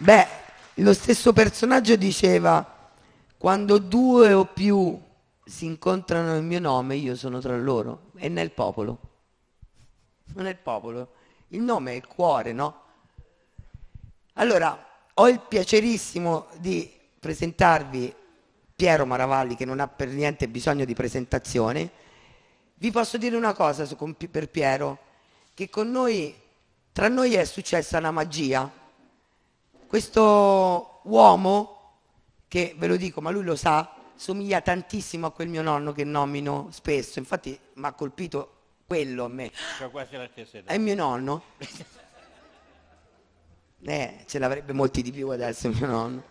Beh, lo stesso personaggio diceva, quando due o più si incontrano nel mio nome, io sono tra loro e nel popolo. Non è il popolo, il nome è il cuore, no? Allora, ho il piacerissimo di presentarvi Piero Maravalli che non ha per niente bisogno di presentazione. Vi posso dire una cosa su, per Piero, che con noi, tra noi è successa una magia questo uomo, che ve lo dico, ma lui lo sa, somiglia tantissimo a quel mio nonno che nomino spesso, infatti mi ha colpito quello a me. Cioè quasi la stessa età. È mio nonno. eh, ce l'avrebbe molti di più adesso mio nonno.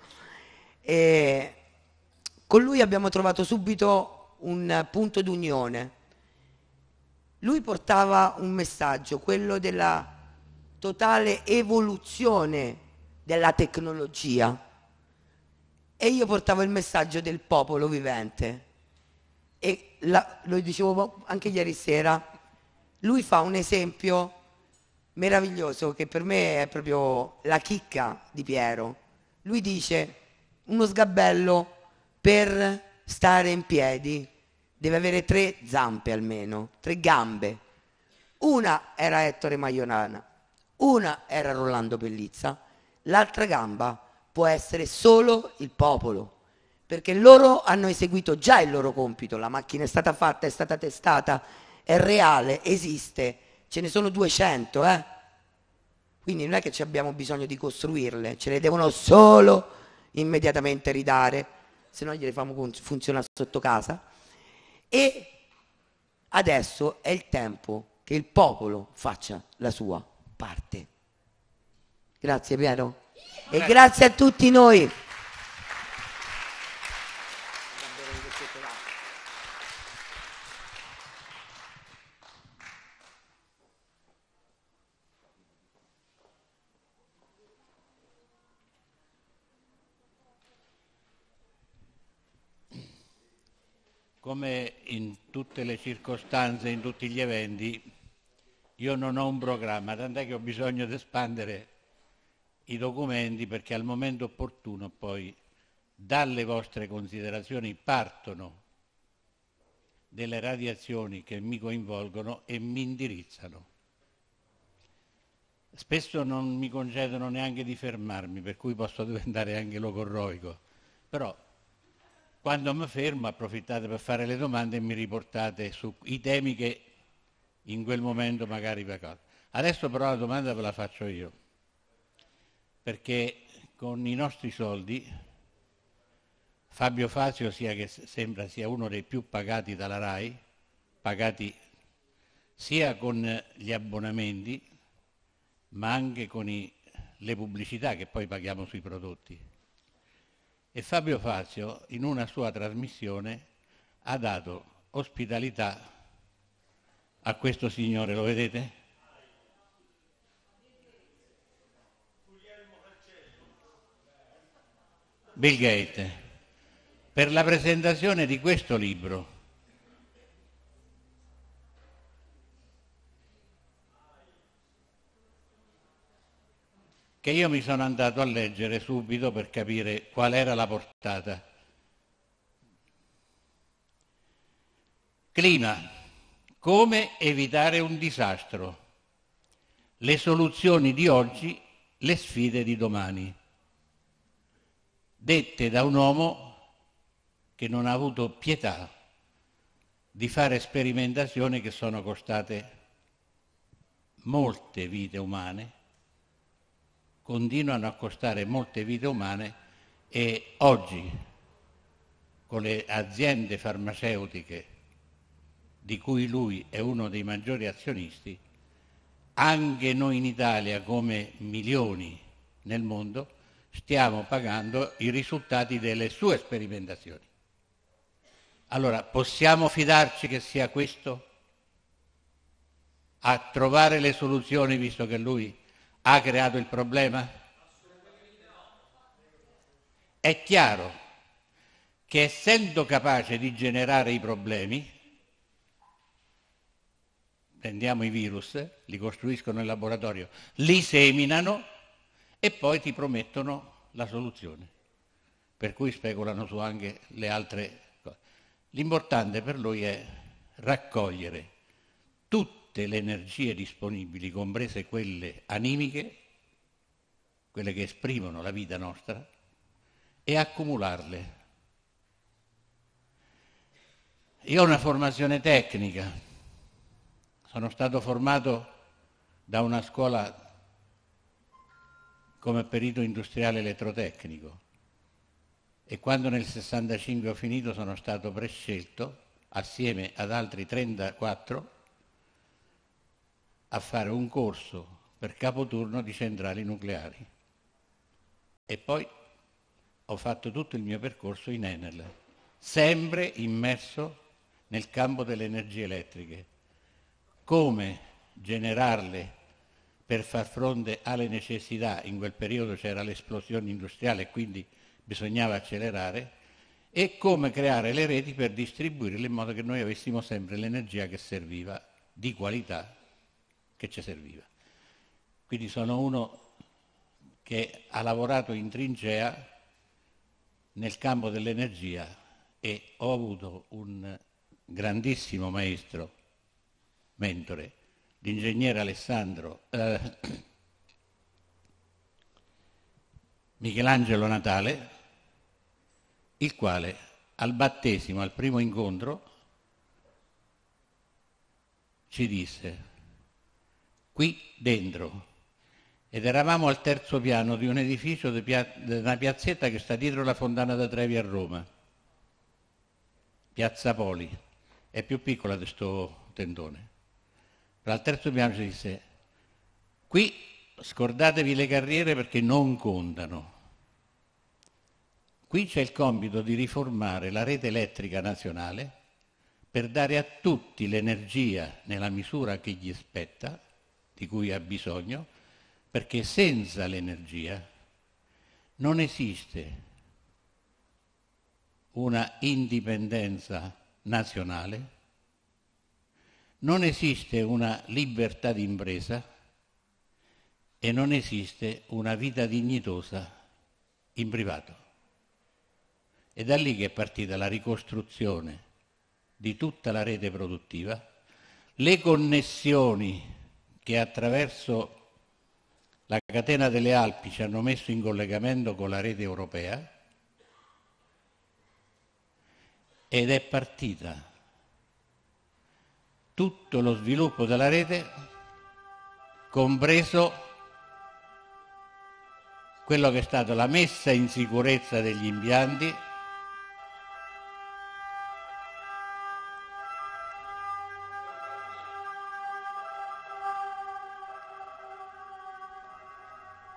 E con lui abbiamo trovato subito un punto d'unione. Lui portava un messaggio, quello della totale evoluzione della tecnologia. E io portavo il messaggio del popolo vivente. E la, lo dicevo anche ieri sera, lui fa un esempio meraviglioso che per me è proprio la chicca di Piero. Lui dice uno sgabello per stare in piedi deve avere tre zampe almeno, tre gambe. Una era Ettore Maionana, una era Rolando Pellizza l'altra gamba può essere solo il popolo, perché loro hanno eseguito già il loro compito, la macchina è stata fatta, è stata testata, è reale, esiste, ce ne sono 200, eh? quindi non è che abbiamo bisogno di costruirle, ce le devono solo immediatamente ridare, se no gliele famo funzionare sotto casa. E adesso è il tempo che il popolo faccia la sua parte. Grazie Piero. E grazie a tutti noi. Come in tutte le circostanze, in tutti gli eventi, io non ho un programma, tant'è che ho bisogno di espandere i documenti perché al momento opportuno poi dalle vostre considerazioni partono delle radiazioni che mi coinvolgono e mi indirizzano. Spesso non mi concedono neanche di fermarmi, per cui posso diventare anche logorroico, però quando mi fermo approfittate per fare le domande e mi riportate sui temi che in quel momento magari... Adesso però la domanda ve la faccio io perché con i nostri soldi Fabio Fazio sia che sembra sia uno dei più pagati dalla RAI, pagati sia con gli abbonamenti ma anche con i, le pubblicità che poi paghiamo sui prodotti. E Fabio Fazio in una sua trasmissione ha dato ospitalità a questo signore, lo vedete? Bill Gates per la presentazione di questo libro. che io mi sono andato a leggere subito per capire qual era la portata. Clima. Come evitare un disastro? Le soluzioni di oggi, le sfide di domani dette da un uomo che non ha avuto pietà di fare sperimentazioni che sono costate molte vite umane, continuano a costare molte vite umane e oggi con le aziende farmaceutiche di cui lui è uno dei maggiori azionisti, anche noi in Italia come milioni nel mondo, stiamo pagando i risultati delle sue sperimentazioni. Allora, possiamo fidarci che sia questo? A trovare le soluzioni, visto che lui ha creato il problema? È chiaro che essendo capace di generare i problemi, prendiamo i virus, li costruiscono in laboratorio, li seminano e poi ti promettono la soluzione, per cui speculano su anche le altre cose. L'importante per lui è raccogliere tutte le energie disponibili, comprese quelle animiche, quelle che esprimono la vita nostra, e accumularle. Io ho una formazione tecnica, sono stato formato da una scuola come perito industriale elettrotecnico e quando nel 65 ho finito sono stato prescelto assieme ad altri 34 a fare un corso per capoturno di centrali nucleari e poi ho fatto tutto il mio percorso in Enel, sempre immerso nel campo delle energie elettriche, come generarle per far fronte alle necessità, in quel periodo c'era l'esplosione industriale e quindi bisognava accelerare, e come creare le reti per distribuirle in modo che noi avessimo sempre l'energia che serviva, di qualità che ci serviva. Quindi sono uno che ha lavorato in trincea nel campo dell'energia e ho avuto un grandissimo maestro, mentore, l'ingegnere Alessandro eh, Michelangelo Natale, il quale al battesimo, al primo incontro, ci disse, qui dentro, ed eravamo al terzo piano di un edificio, di, pia- di una piazzetta che sta dietro la Fontana da Trevi a Roma, Piazza Poli, è più piccola di questo tendone. Al terzo piano ci disse, qui scordatevi le carriere perché non contano. Qui c'è il compito di riformare la rete elettrica nazionale per dare a tutti l'energia nella misura che gli spetta, di cui ha bisogno, perché senza l'energia non esiste una indipendenza nazionale non esiste una libertà d'impresa e non esiste una vita dignitosa in privato. È da lì che è partita la ricostruzione di tutta la rete produttiva, le connessioni che attraverso la catena delle Alpi ci hanno messo in collegamento con la rete europea ed è partita tutto lo sviluppo della rete, compreso quello che è stata la messa in sicurezza degli impianti,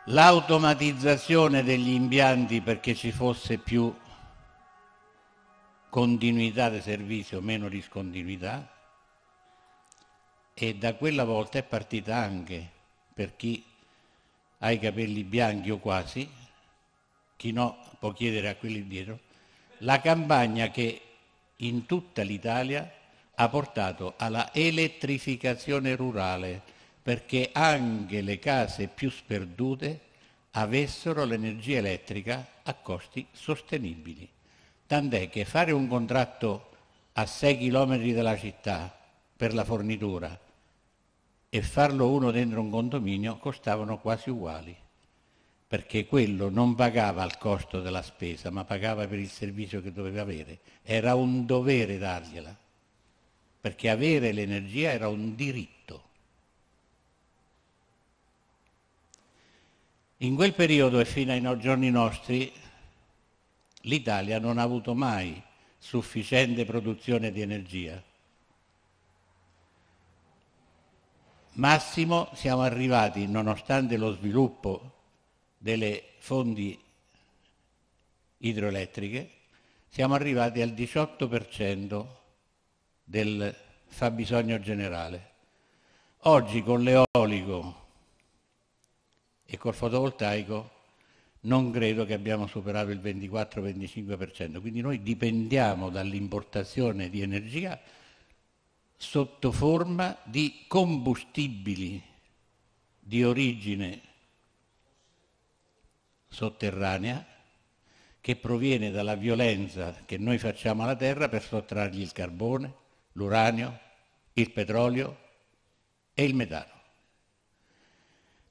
l'automatizzazione degli impianti perché ci fosse più continuità di servizio, meno discontinuità, e da quella volta è partita anche per chi ha i capelli bianchi o quasi, chi no può chiedere a quelli dietro, la campagna che in tutta l'Italia ha portato alla elettrificazione rurale perché anche le case più sperdute avessero l'energia elettrica a costi sostenibili. Tant'è che fare un contratto a 6 km dalla città per la fornitura e farlo uno dentro un condominio costavano quasi uguali, perché quello non pagava il costo della spesa, ma pagava per il servizio che doveva avere. Era un dovere dargliela, perché avere l'energia era un diritto. In quel periodo e fino ai giorni nostri l'Italia non ha avuto mai sufficiente produzione di energia massimo siamo arrivati, nonostante lo sviluppo delle fondi idroelettriche, siamo arrivati al 18% del fabbisogno generale. Oggi con l'eolico e col fotovoltaico non credo che abbiamo superato il 24-25%, quindi noi dipendiamo dall'importazione di energia sotto forma di combustibili di origine sotterranea che proviene dalla violenza che noi facciamo alla Terra per sottrargli il carbone, l'uranio, il petrolio e il metano.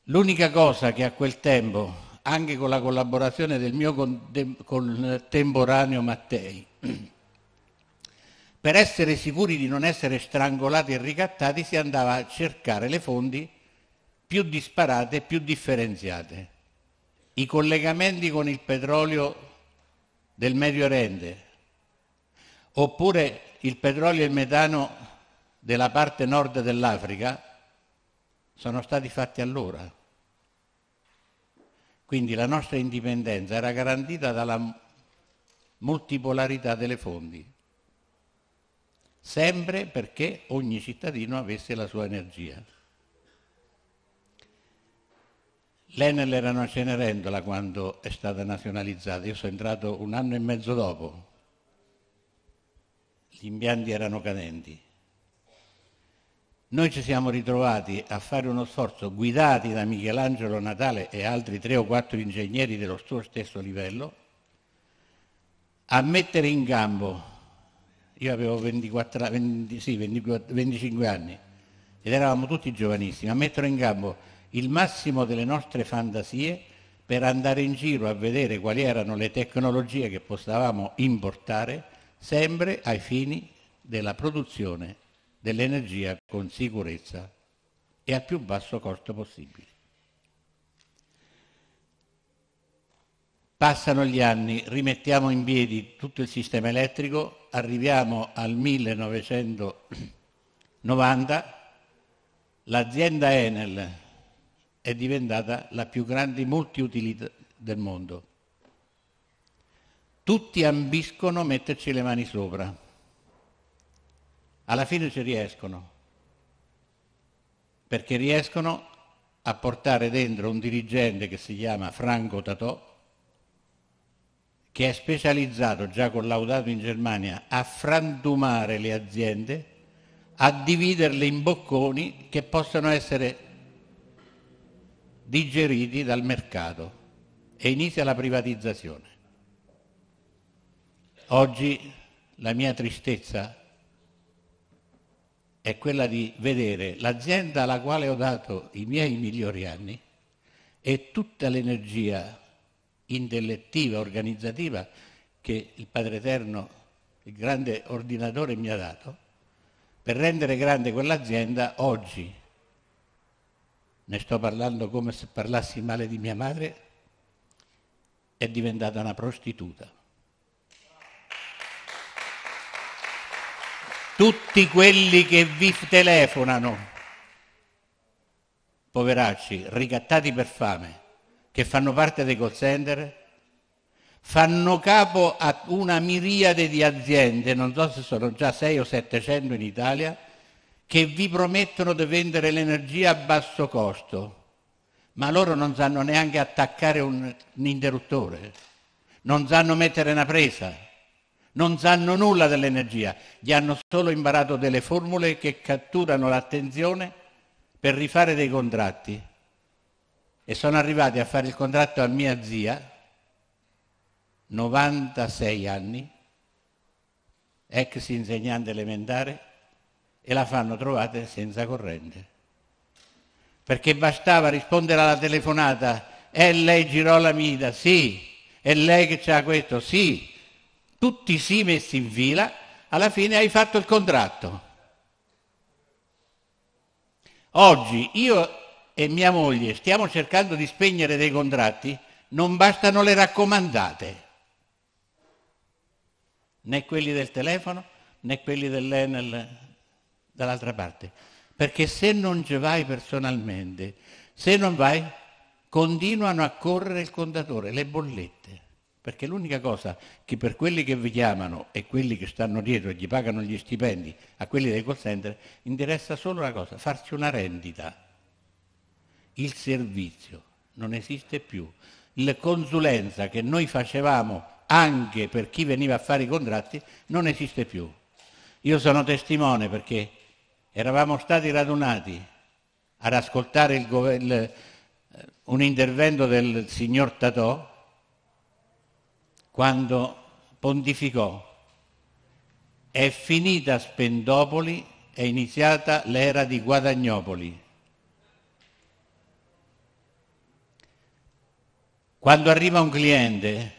L'unica cosa che a quel tempo, anche con la collaborazione del mio contemporaneo Mattei, per essere sicuri di non essere strangolati e ricattati si andava a cercare le fondi più disparate, più differenziate. I collegamenti con il petrolio del Medio Oriente, oppure il petrolio e il metano della parte nord dell'Africa, sono stati fatti allora. Quindi la nostra indipendenza era garantita dalla multipolarità delle fondi sempre perché ogni cittadino avesse la sua energia. L'Enel era una Cenerentola quando è stata nazionalizzata, io sono entrato un anno e mezzo dopo, gli impianti erano cadenti. Noi ci siamo ritrovati a fare uno sforzo guidati da Michelangelo Natale e altri tre o quattro ingegneri dello suo stesso livello a mettere in campo io avevo 24, 20, sì, 24, 25 anni ed eravamo tutti giovanissimi, a mettere in campo il massimo delle nostre fantasie per andare in giro a vedere quali erano le tecnologie che potevamo importare sempre ai fini della produzione dell'energia con sicurezza e al più basso costo possibile. Passano gli anni, rimettiamo in piedi tutto il sistema elettrico, arriviamo al 1990, l'azienda Enel è diventata la più grande multiutilità del mondo. Tutti ambiscono metterci le mani sopra. Alla fine ci riescono, perché riescono a portare dentro un dirigente che si chiama Franco Tatò, che è specializzato, già collaudato in Germania, a frantumare le aziende, a dividerle in bocconi che possono essere digeriti dal mercato e inizia la privatizzazione. Oggi la mia tristezza è quella di vedere l'azienda alla quale ho dato i miei migliori anni e tutta l'energia intellettiva, organizzativa che il Padre Eterno, il grande ordinatore, mi ha dato, per rendere grande quell'azienda oggi. Ne sto parlando come se parlassi male di mia madre, è diventata una prostituta. Tutti quelli che vi telefonano, poveracci, ricattati per fame, che fanno parte dei call center fanno capo a una miriade di aziende, non so se sono già 6 o 700 in Italia, che vi promettono di vendere l'energia a basso costo, ma loro non sanno neanche attaccare un, un interruttore, non sanno mettere una presa, non sanno nulla dell'energia, gli hanno solo imparato delle formule che catturano l'attenzione per rifare dei contratti e sono arrivati a fare il contratto a mia zia, 96 anni, ex insegnante elementare, e la fanno trovare senza corrente. Perché bastava rispondere alla telefonata, è lei Girolamida? Sì. È lei che c'ha questo? Sì. Tutti sì messi in fila, alla fine hai fatto il contratto. Oggi io e mia moglie stiamo cercando di spegnere dei contratti, non bastano le raccomandate, né quelli del telefono, né quelli dell'Enel dall'altra parte. Perché se non ci vai personalmente, se non vai, continuano a correre il contatore, le bollette. Perché l'unica cosa che per quelli che vi chiamano e quelli che stanno dietro e gli pagano gli stipendi, a quelli dei call center, interessa solo una cosa, farsi una rendita il servizio non esiste più. La consulenza che noi facevamo anche per chi veniva a fare i contratti non esiste più. Io sono testimone perché eravamo stati radunati ad ascoltare il, il, eh, un intervento del signor Tatò quando pontificò è finita Spendopoli, è iniziata l'era di Guadagnopoli. Quando arriva un cliente,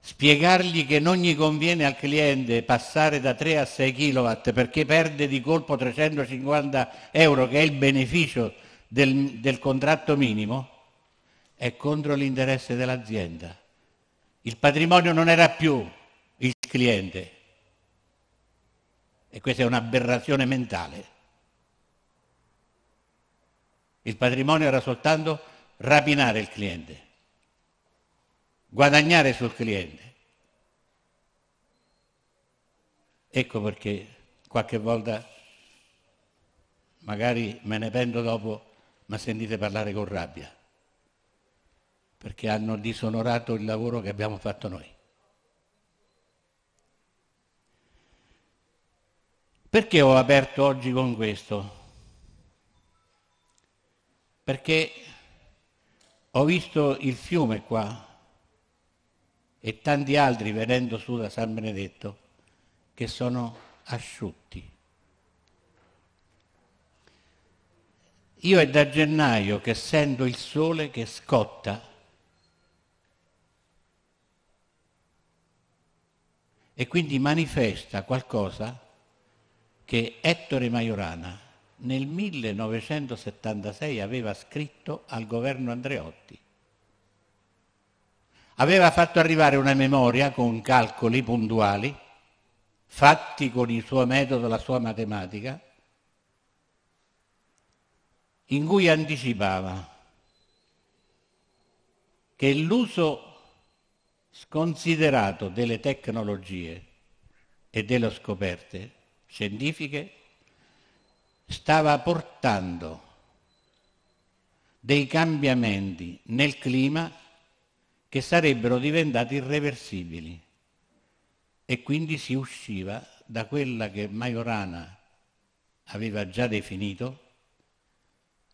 spiegargli che non gli conviene al cliente passare da 3 a 6 kW perché perde di colpo 350 euro, che è il beneficio del, del contratto minimo, è contro l'interesse dell'azienda. Il patrimonio non era più il cliente. E questa è un'aberrazione mentale. Il patrimonio era soltanto rapinare il cliente guadagnare sul cliente. Ecco perché qualche volta magari me ne pento dopo, ma sentite parlare con rabbia, perché hanno disonorato il lavoro che abbiamo fatto noi. Perché ho aperto oggi con questo? Perché ho visto il fiume qua e tanti altri venendo su da San Benedetto che sono asciutti. Io è da gennaio che sento il sole che scotta e quindi manifesta qualcosa che Ettore Maiorana nel 1976 aveva scritto al governo Andreotti aveva fatto arrivare una memoria con calcoli puntuali, fatti con il suo metodo, la sua matematica, in cui anticipava che l'uso sconsiderato delle tecnologie e delle scoperte scientifiche stava portando dei cambiamenti nel clima che sarebbero diventati irreversibili e quindi si usciva da quella che Majorana aveva già definito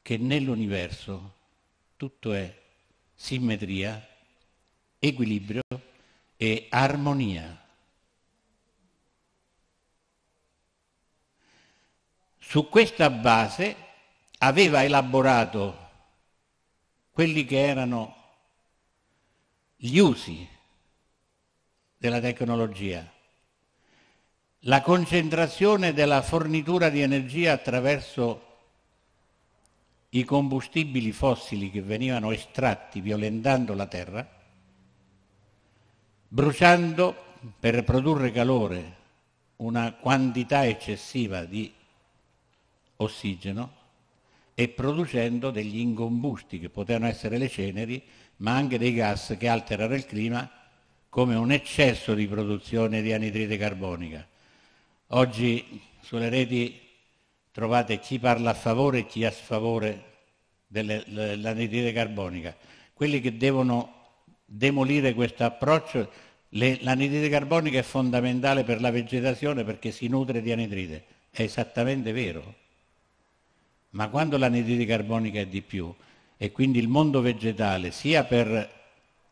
che nell'universo tutto è simmetria, equilibrio e armonia. Su questa base aveva elaborato quelli che erano gli usi della tecnologia, la concentrazione della fornitura di energia attraverso i combustibili fossili che venivano estratti violentando la terra, bruciando per produrre calore una quantità eccessiva di ossigeno e producendo degli ingombusti che potevano essere le ceneri ma anche dei gas che alterano il clima come un eccesso di produzione di anidride carbonica. Oggi sulle reti trovate chi parla a favore e chi a sfavore dell'anidride carbonica. Quelli che devono demolire questo approccio, l'anidride carbonica è fondamentale per la vegetazione perché si nutre di anidride, è esattamente vero. Ma quando l'anidride carbonica è di più, e quindi il mondo vegetale, sia per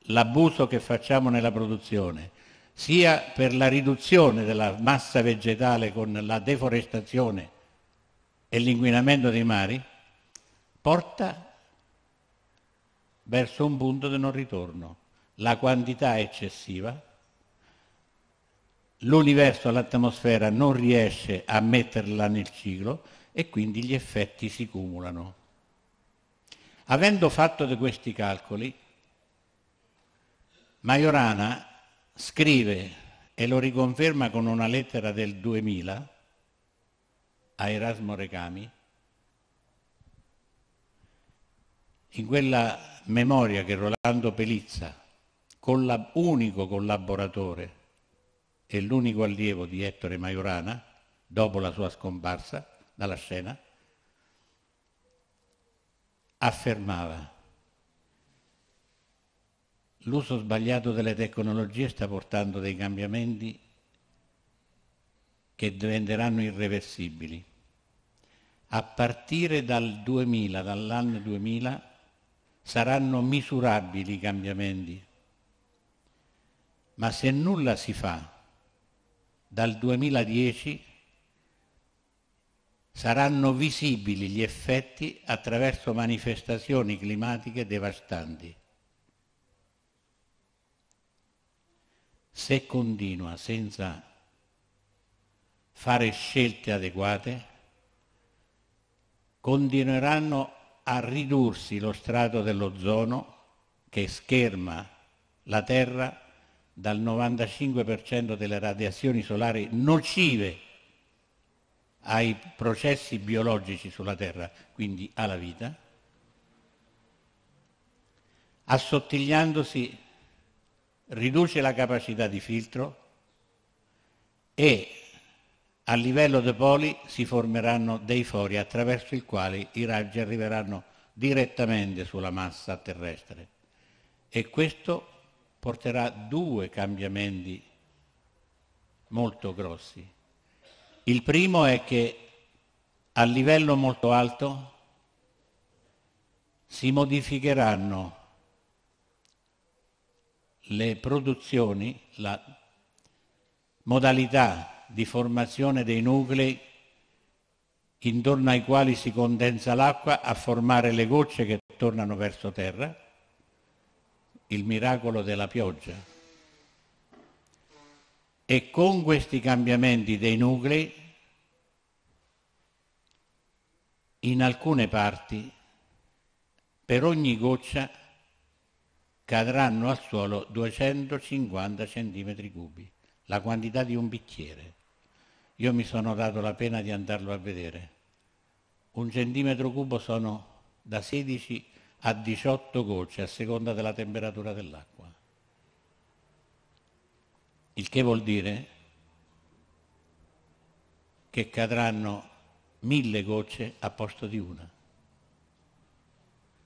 l'abuso che facciamo nella produzione, sia per la riduzione della massa vegetale con la deforestazione e l'inquinamento dei mari, porta verso un punto di non ritorno. La quantità è eccessiva, l'universo, l'atmosfera non riesce a metterla nel ciclo e quindi gli effetti si cumulano. Avendo fatto di questi calcoli, Majorana scrive e lo riconferma con una lettera del 2000 a Erasmo Recami, in quella memoria che Rolando Pelizza, collab unico collaboratore e l'unico allievo di Ettore Majorana, dopo la sua scomparsa dalla scena, affermava l'uso sbagliato delle tecnologie sta portando dei cambiamenti che diventeranno irreversibili. A partire dal 2000, dall'anno 2000, saranno misurabili i cambiamenti. Ma se nulla si fa dal 2010, saranno visibili gli effetti attraverso manifestazioni climatiche devastanti. Se continua senza fare scelte adeguate, continueranno a ridursi lo strato dell'ozono che scherma la Terra dal 95% delle radiazioni solari nocive ai processi biologici sulla Terra, quindi alla vita, assottigliandosi riduce la capacità di filtro e a livello dei poli si formeranno dei fori attraverso i quali i raggi arriveranno direttamente sulla massa terrestre e questo porterà due cambiamenti molto grossi il primo è che a livello molto alto si modificheranno le produzioni, la modalità di formazione dei nuclei intorno ai quali si condensa l'acqua a formare le gocce che tornano verso terra, il miracolo della pioggia e con questi cambiamenti dei nuclei in alcune parti per ogni goccia cadranno al suolo 250 cm cubi, la quantità di un bicchiere. Io mi sono dato la pena di andarlo a vedere. Un centimetro cubo sono da 16 a 18 gocce a seconda della temperatura dell'acqua il che vuol dire che cadranno mille gocce a posto di una.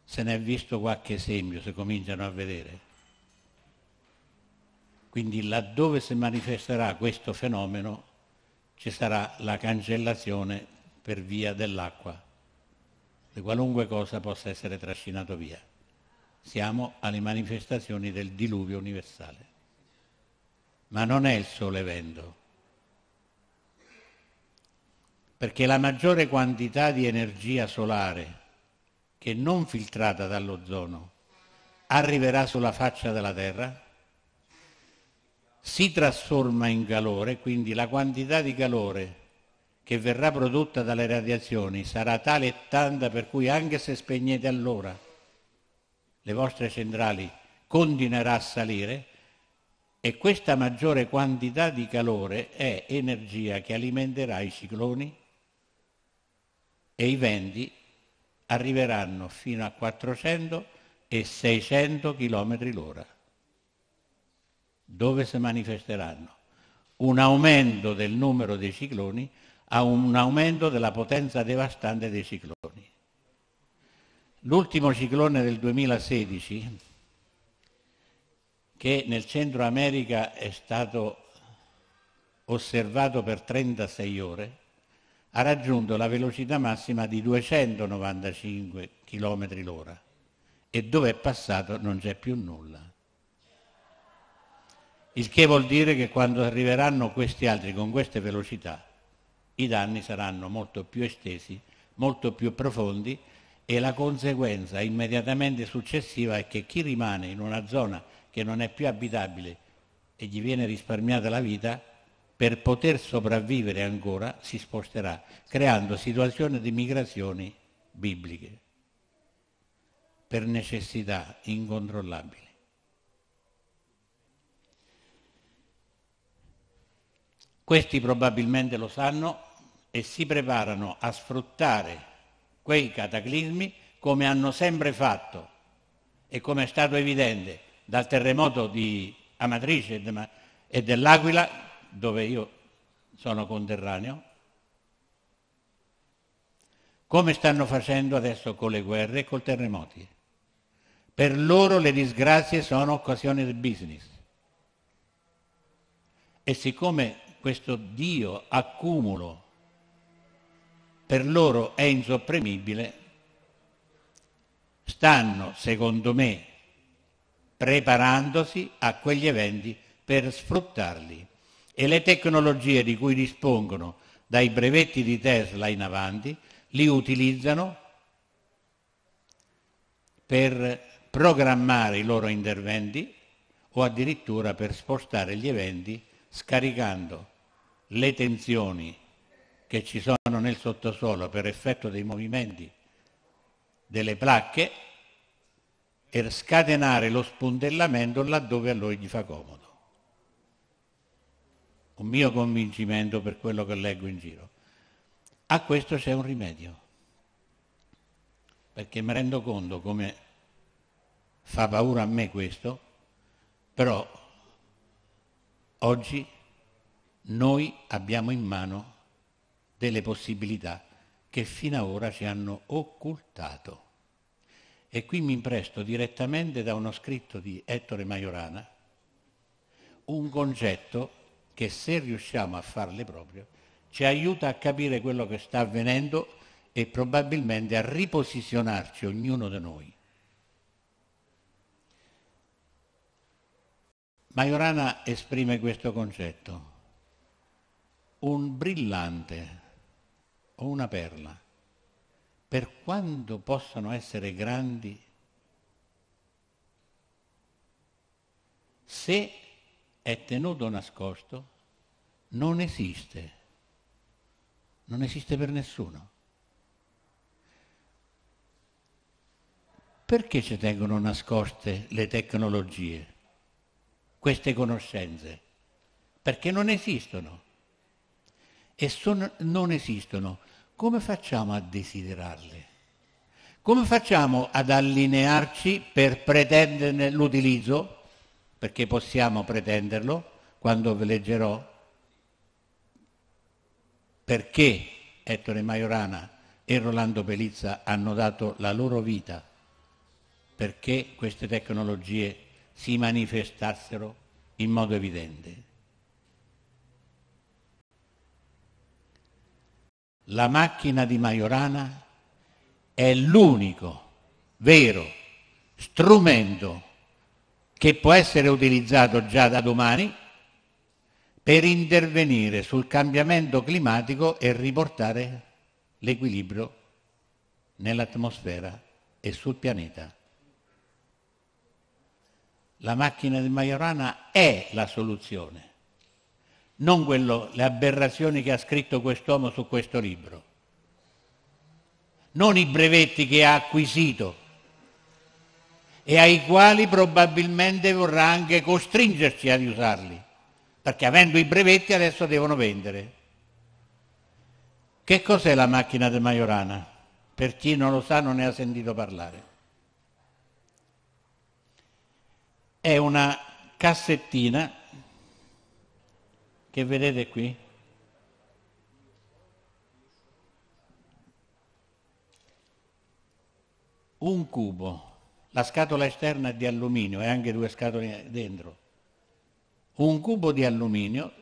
Se ne è visto qualche esempio, se cominciano a vedere. Quindi laddove si manifesterà questo fenomeno ci sarà la cancellazione per via dell'acqua, di qualunque cosa possa essere trascinato via. Siamo alle manifestazioni del diluvio universale ma non è il sole vento, perché la maggiore quantità di energia solare che non filtrata dall'ozono arriverà sulla faccia della Terra, si trasforma in calore, quindi la quantità di calore che verrà prodotta dalle radiazioni sarà tale e tanta per cui anche se spegnete allora le vostre centrali continuerà a salire e questa maggiore quantità di calore è energia che alimenterà i cicloni e i venti arriveranno fino a 400 e 600 km l'ora. Dove si manifesteranno? Un aumento del numero dei cicloni a un aumento della potenza devastante dei cicloni. L'ultimo ciclone del 2016 che nel Centro America è stato osservato per 36 ore, ha raggiunto la velocità massima di 295 km l'ora e dove è passato non c'è più nulla. Il che vuol dire che quando arriveranno questi altri con queste velocità, i danni saranno molto più estesi, molto più profondi e la conseguenza immediatamente successiva è che chi rimane in una zona che non è più abitabile e gli viene risparmiata la vita, per poter sopravvivere ancora si sposterà, creando situazioni di migrazioni bibliche, per necessità incontrollabili. Questi probabilmente lo sanno e si preparano a sfruttare quei cataclismi come hanno sempre fatto e come è stato evidente dal terremoto di Amatrice e dell'Aquila, dove io sono conterraneo, come stanno facendo adesso con le guerre e col terremoti. Per loro le disgrazie sono occasione del business. E siccome questo Dio accumulo per loro è insopprimibile, stanno, secondo me, preparandosi a quegli eventi per sfruttarli. E le tecnologie di cui dispongono dai brevetti di Tesla in avanti li utilizzano per programmare i loro interventi o addirittura per spostare gli eventi scaricando le tensioni che ci sono nel sottosuolo per effetto dei movimenti delle placche e scatenare lo spuntellamento laddove a lui gli fa comodo. Un mio convincimento per quello che leggo in giro. A questo c'è un rimedio, perché mi rendo conto come fa paura a me questo, però oggi noi abbiamo in mano delle possibilità che fino ad ora ci hanno occultato. E qui mi impresto direttamente da uno scritto di Ettore Majorana, un concetto che se riusciamo a farle proprio ci aiuta a capire quello che sta avvenendo e probabilmente a riposizionarci ognuno di noi. Majorana esprime questo concetto, un brillante o una perla per quanto possano essere grandi, se è tenuto nascosto, non esiste, non esiste per nessuno. Perché ci tengono nascoste le tecnologie, queste conoscenze? Perché non esistono. E sono, non esistono come facciamo a desiderarle? Come facciamo ad allinearci per pretenderne l'utilizzo? Perché possiamo pretenderlo quando ve leggerò perché Ettore Majorana e Rolando Pelizza hanno dato la loro vita perché queste tecnologie si manifestassero in modo evidente. la macchina di Majorana è l'unico vero strumento che può essere utilizzato già da domani per intervenire sul cambiamento climatico e riportare l'equilibrio nell'atmosfera e sul pianeta. La macchina di Majorana è la soluzione non quello, le aberrazioni che ha scritto quest'uomo su questo libro, non i brevetti che ha acquisito e ai quali probabilmente vorrà anche costringerci ad usarli, perché avendo i brevetti adesso devono vendere. Che cos'è la macchina de Majorana? Per chi non lo sa non ne ha sentito parlare. È una cassettina che vedete qui, un cubo, la scatola esterna è di alluminio e anche due scatole dentro, un cubo di alluminio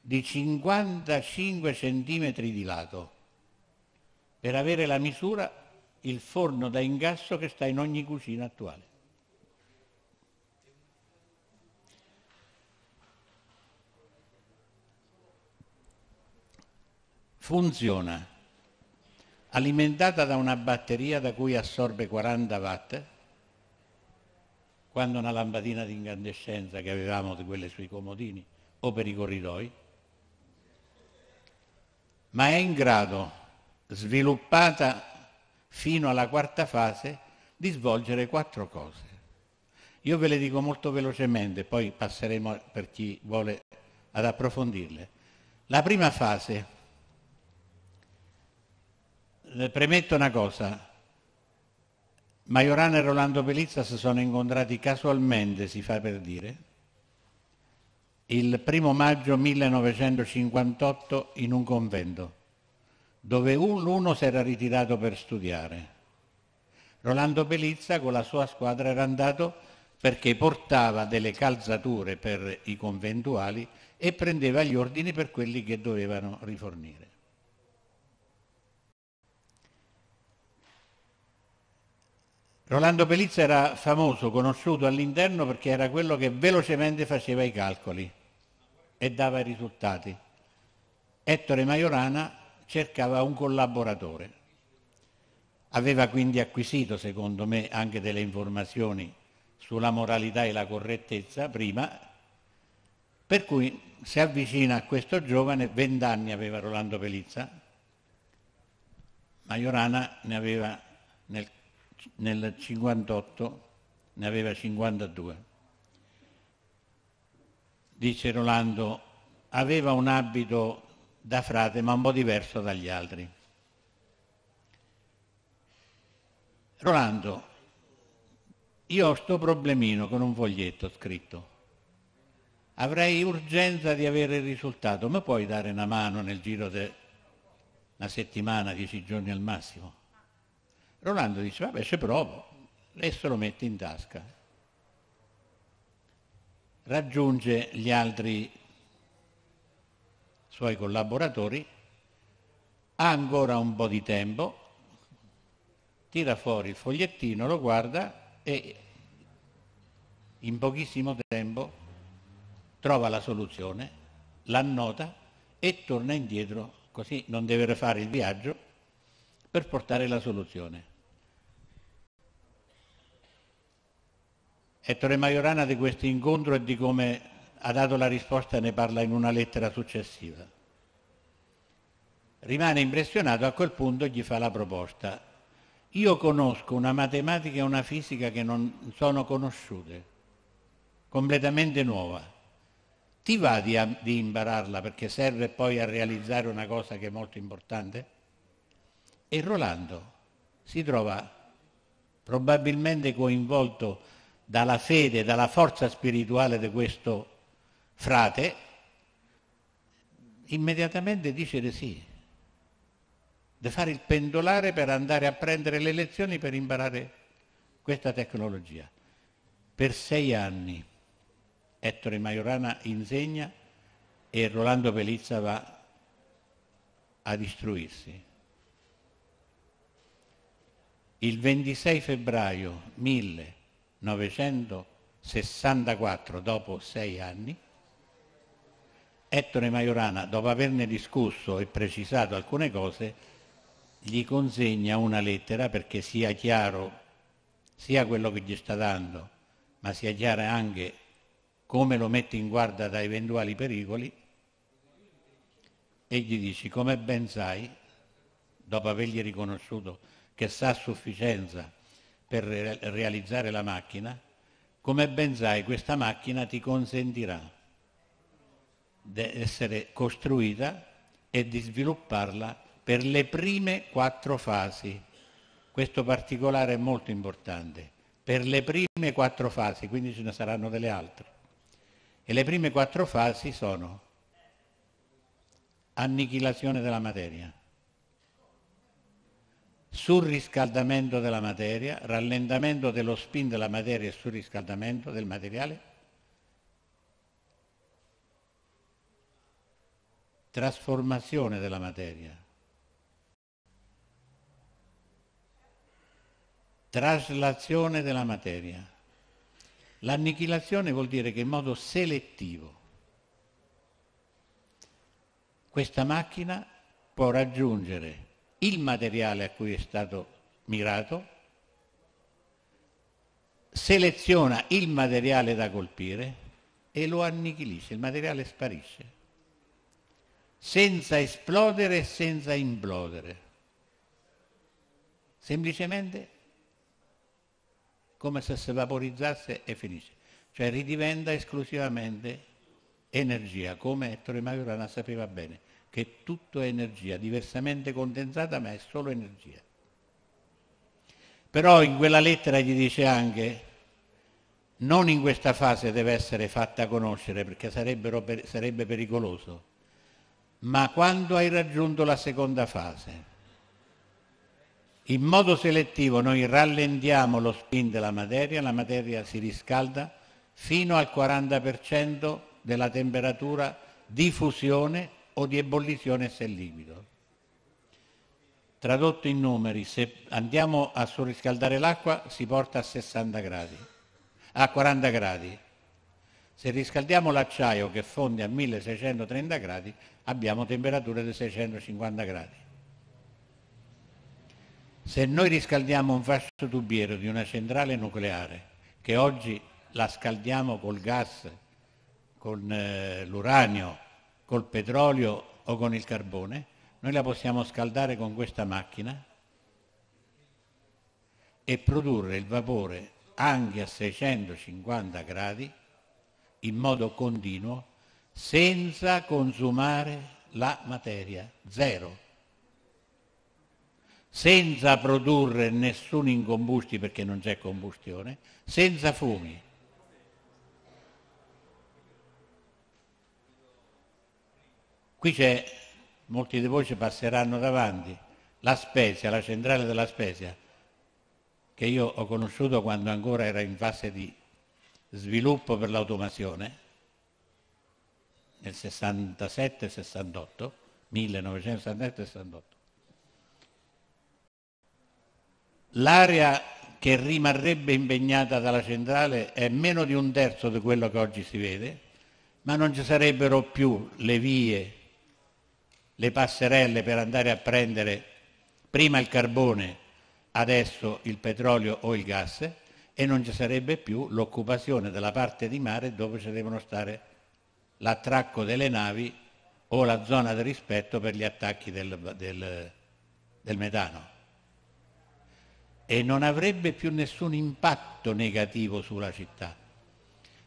di 55 cm di lato per avere la misura il forno da ingasso che sta in ogni cucina attuale. funziona alimentata da una batteria da cui assorbe 40 watt, quando una lampadina di incandescenza che avevamo di quelle sui comodini o per i corridoi, ma è in grado, sviluppata fino alla quarta fase, di svolgere quattro cose. Io ve le dico molto velocemente, poi passeremo per chi vuole ad approfondirle. La prima fase eh, premetto una cosa, Majorana e Rolando Pelizza si sono incontrati casualmente, si fa per dire, il primo maggio 1958 in un convento, dove l'uno si era ritirato per studiare. Rolando Pelizza con la sua squadra era andato perché portava delle calzature per i conventuali e prendeva gli ordini per quelli che dovevano rifornire. Rolando Pelizza era famoso, conosciuto all'interno perché era quello che velocemente faceva i calcoli e dava i risultati. Ettore Maiorana cercava un collaboratore. Aveva quindi acquisito, secondo me, anche delle informazioni sulla moralità e la correttezza prima, per cui si avvicina a questo giovane, vent'anni aveva Rolando Pelizza, Maiorana ne aveva nel nel 58 ne aveva 52. Dice Rolando, aveva un abito da frate ma un po' diverso dagli altri. Rolando, io ho sto problemino con un foglietto scritto. Avrei urgenza di avere il risultato, ma puoi dare una mano nel giro di una settimana, dieci giorni al massimo? Rolando dice, vabbè ci provo, e se lo mette in tasca. Raggiunge gli altri suoi collaboratori, ha ancora un po' di tempo, tira fuori il fogliettino, lo guarda e in pochissimo tempo trova la soluzione, l'annota e torna indietro, così non deve fare il viaggio per portare la soluzione. Ettore Majorana di questo incontro e di come ha dato la risposta ne parla in una lettera successiva. Rimane impressionato, a quel punto gli fa la proposta. Io conosco una matematica e una fisica che non sono conosciute, completamente nuova. Ti va di, di impararla perché serve poi a realizzare una cosa che è molto importante? E Rolando si trova probabilmente coinvolto dalla fede, dalla forza spirituale di questo frate, immediatamente dice di sì, di fare il pendolare per andare a prendere le lezioni per imparare questa tecnologia. Per sei anni Ettore Maiorana insegna e Rolando Pelizza va ad istruirsi. Il 26 febbraio 1000 1964, dopo sei anni, Ettore Maiorana, dopo averne discusso e precisato alcune cose, gli consegna una lettera perché sia chiaro sia quello che gli sta dando, ma sia chiaro anche come lo mette in guardia da eventuali pericoli, e gli dici, come ben sai, dopo avergli riconosciuto che sa a sufficienza per re realizzare la macchina, come ben sai questa macchina ti consentirà di essere costruita e di svilupparla per le prime quattro fasi. Questo particolare è molto importante. Per le prime quattro fasi, quindi ce ne saranno delle altre. E le prime quattro fasi sono annichilazione della materia, surriscaldamento della materia, rallentamento dello spin della materia e surriscaldamento del materiale? Trasformazione della materia. Traslazione della materia. L'annichilazione vuol dire che in modo selettivo questa macchina può raggiungere il materiale a cui è stato mirato, seleziona il materiale da colpire e lo annichilisce, il materiale sparisce, senza esplodere e senza implodere. Semplicemente come se si vaporizzasse e finisce, cioè ridiventa esclusivamente energia, come Ettore Majorana sapeva bene che tutto è energia, diversamente condensata, ma è solo energia. Però in quella lettera gli dice anche, non in questa fase deve essere fatta conoscere perché sarebbe pericoloso, ma quando hai raggiunto la seconda fase. In modo selettivo noi rallentiamo lo spin della materia, la materia si riscalda fino al 40% della temperatura di fusione o di ebollizione se è liquido. Tradotto in numeri, se andiamo a surriscaldare l'acqua si porta a 60 gradi, a 40 gradi. Se riscaldiamo l'acciaio che fonde a 1630 gradi abbiamo temperature di 650 gradi. Se noi riscaldiamo un fascio tubiero di una centrale nucleare, che oggi la scaldiamo col gas, con eh, l'uranio, col petrolio o con il carbone, noi la possiamo scaldare con questa macchina e produrre il vapore anche a 650 gradi in modo continuo senza consumare la materia, zero, senza produrre nessun incombusti perché non c'è combustione, senza fumi. Qui c'è, molti di voi ci passeranno davanti, la Spezia, la centrale della Spezia, che io ho conosciuto quando ancora era in fase di sviluppo per l'automazione, nel 67-68, 1967-68. L'area che rimarrebbe impegnata dalla centrale è meno di un terzo di quello che oggi si vede, ma non ci sarebbero più le vie le passerelle per andare a prendere prima il carbone, adesso il petrolio o il gas e non ci sarebbe più l'occupazione della parte di mare dove ci devono stare l'attracco delle navi o la zona di rispetto per gli attacchi del, del, del metano. E non avrebbe più nessun impatto negativo sulla città,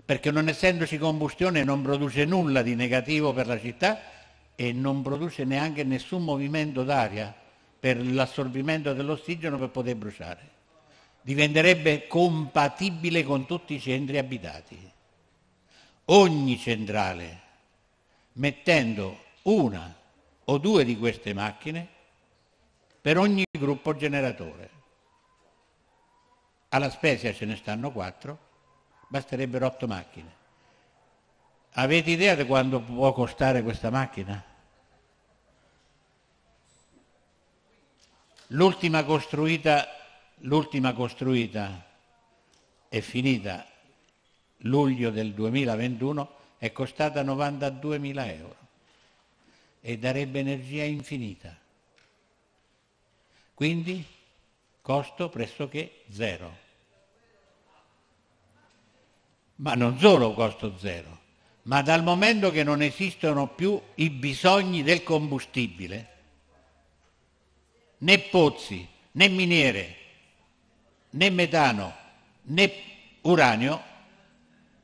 perché non essendoci combustione non produce nulla di negativo per la città e non produce neanche nessun movimento d'aria per l'assorbimento dell'ossigeno per poter bruciare. Diventerebbe compatibile con tutti i centri abitati. Ogni centrale, mettendo una o due di queste macchine per ogni gruppo generatore. Alla Spezia ce ne stanno quattro, basterebbero otto macchine. Avete idea di quanto può costare questa macchina? L'ultima costruita, l'ultima costruita e finita luglio del 2021 è costata 92.000 euro e darebbe energia infinita. Quindi costo pressoché zero. Ma non solo costo zero, ma dal momento che non esistono più i bisogni del combustibile, né pozzi, né miniere, né metano, né uranio,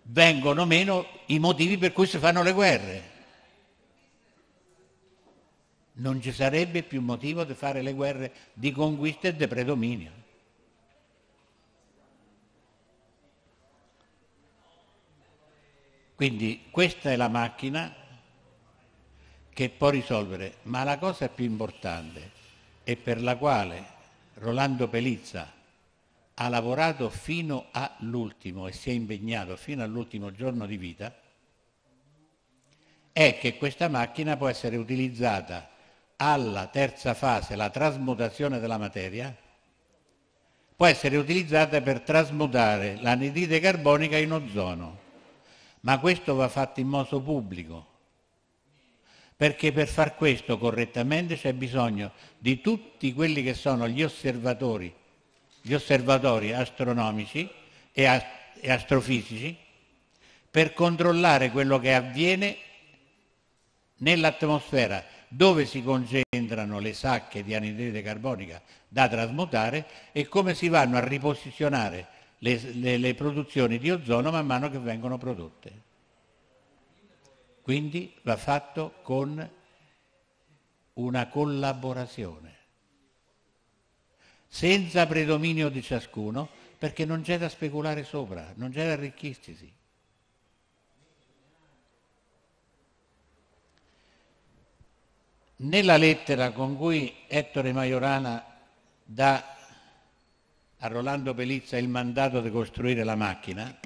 vengono meno i motivi per cui si fanno le guerre. Non ci sarebbe più motivo di fare le guerre di conquista e di predominio. Quindi questa è la macchina che può risolvere, ma la cosa più importante e per la quale Rolando Pelizza ha lavorato fino all'ultimo e si è impegnato fino all'ultimo giorno di vita, è che questa macchina può essere utilizzata alla terza fase, la trasmutazione della materia, può essere utilizzata per trasmutare l'anidride carbonica in ozono, ma questo va fatto in modo pubblico, perché per far questo correttamente c'è bisogno di tutti quelli che sono gli osservatori, gli osservatori astronomici e, a, e astrofisici, per controllare quello che avviene nell'atmosfera dove si concentrano le sacche di anidride carbonica da trasmutare e come si vanno a riposizionare le, le, le produzioni di ozono man mano che vengono prodotte. Quindi va fatto con una collaborazione, senza predominio di ciascuno, perché non c'è da speculare sopra, non c'è da arricchirsi. Nella lettera con cui Ettore Maiorana dà a Rolando Pelizza il mandato di costruire la macchina,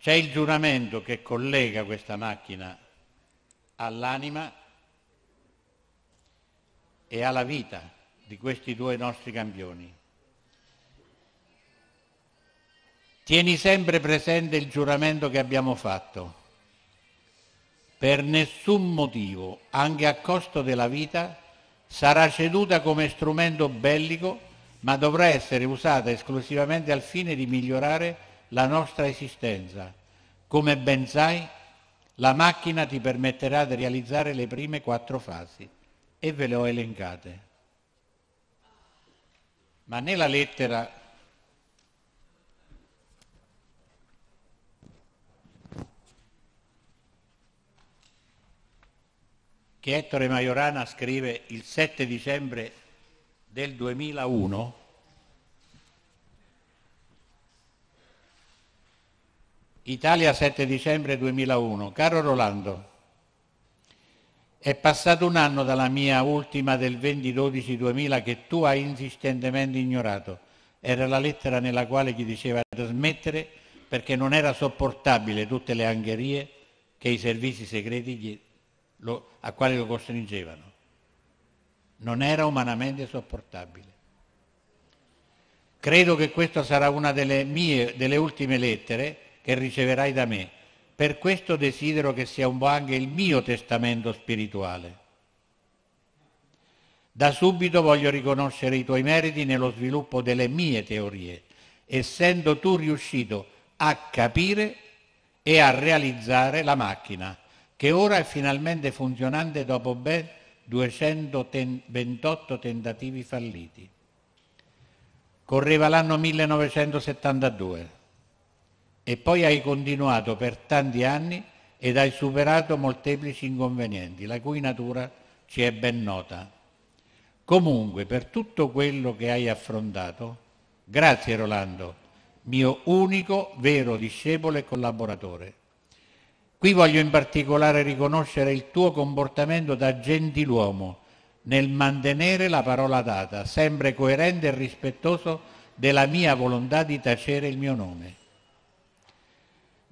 C'è il giuramento che collega questa macchina all'anima e alla vita di questi due nostri campioni. Tieni sempre presente il giuramento che abbiamo fatto. Per nessun motivo, anche a costo della vita, sarà ceduta come strumento bellico, ma dovrà essere usata esclusivamente al fine di migliorare la nostra esistenza. Come ben sai, la macchina ti permetterà di realizzare le prime quattro fasi e ve le ho elencate. Ma nella lettera che Ettore Majorana scrive il 7 dicembre del 2001, Italia 7 dicembre 2001. Caro Rolando, è passato un anno dalla mia ultima del 20-12-2000 che tu hai insistentemente ignorato. Era la lettera nella quale gli diceva di smettere perché non era sopportabile tutte le angherie che i servizi segreti lo, a quali lo costringevano. Non era umanamente sopportabile. Credo che questa sarà una delle mie, delle ultime lettere che riceverai da me. Per questo desidero che sia un po' anche il mio testamento spirituale. Da subito voglio riconoscere i tuoi meriti nello sviluppo delle mie teorie, essendo tu riuscito a capire e a realizzare la macchina, che ora è finalmente funzionante dopo ben 228 tentativi falliti. Correva l'anno 1972. E poi hai continuato per tanti anni ed hai superato molteplici inconvenienti, la cui natura ci è ben nota. Comunque, per tutto quello che hai affrontato, grazie Rolando, mio unico vero discepolo e collaboratore. Qui voglio in particolare riconoscere il tuo comportamento da gentiluomo nel mantenere la parola data, sempre coerente e rispettoso della mia volontà di tacere il mio nome.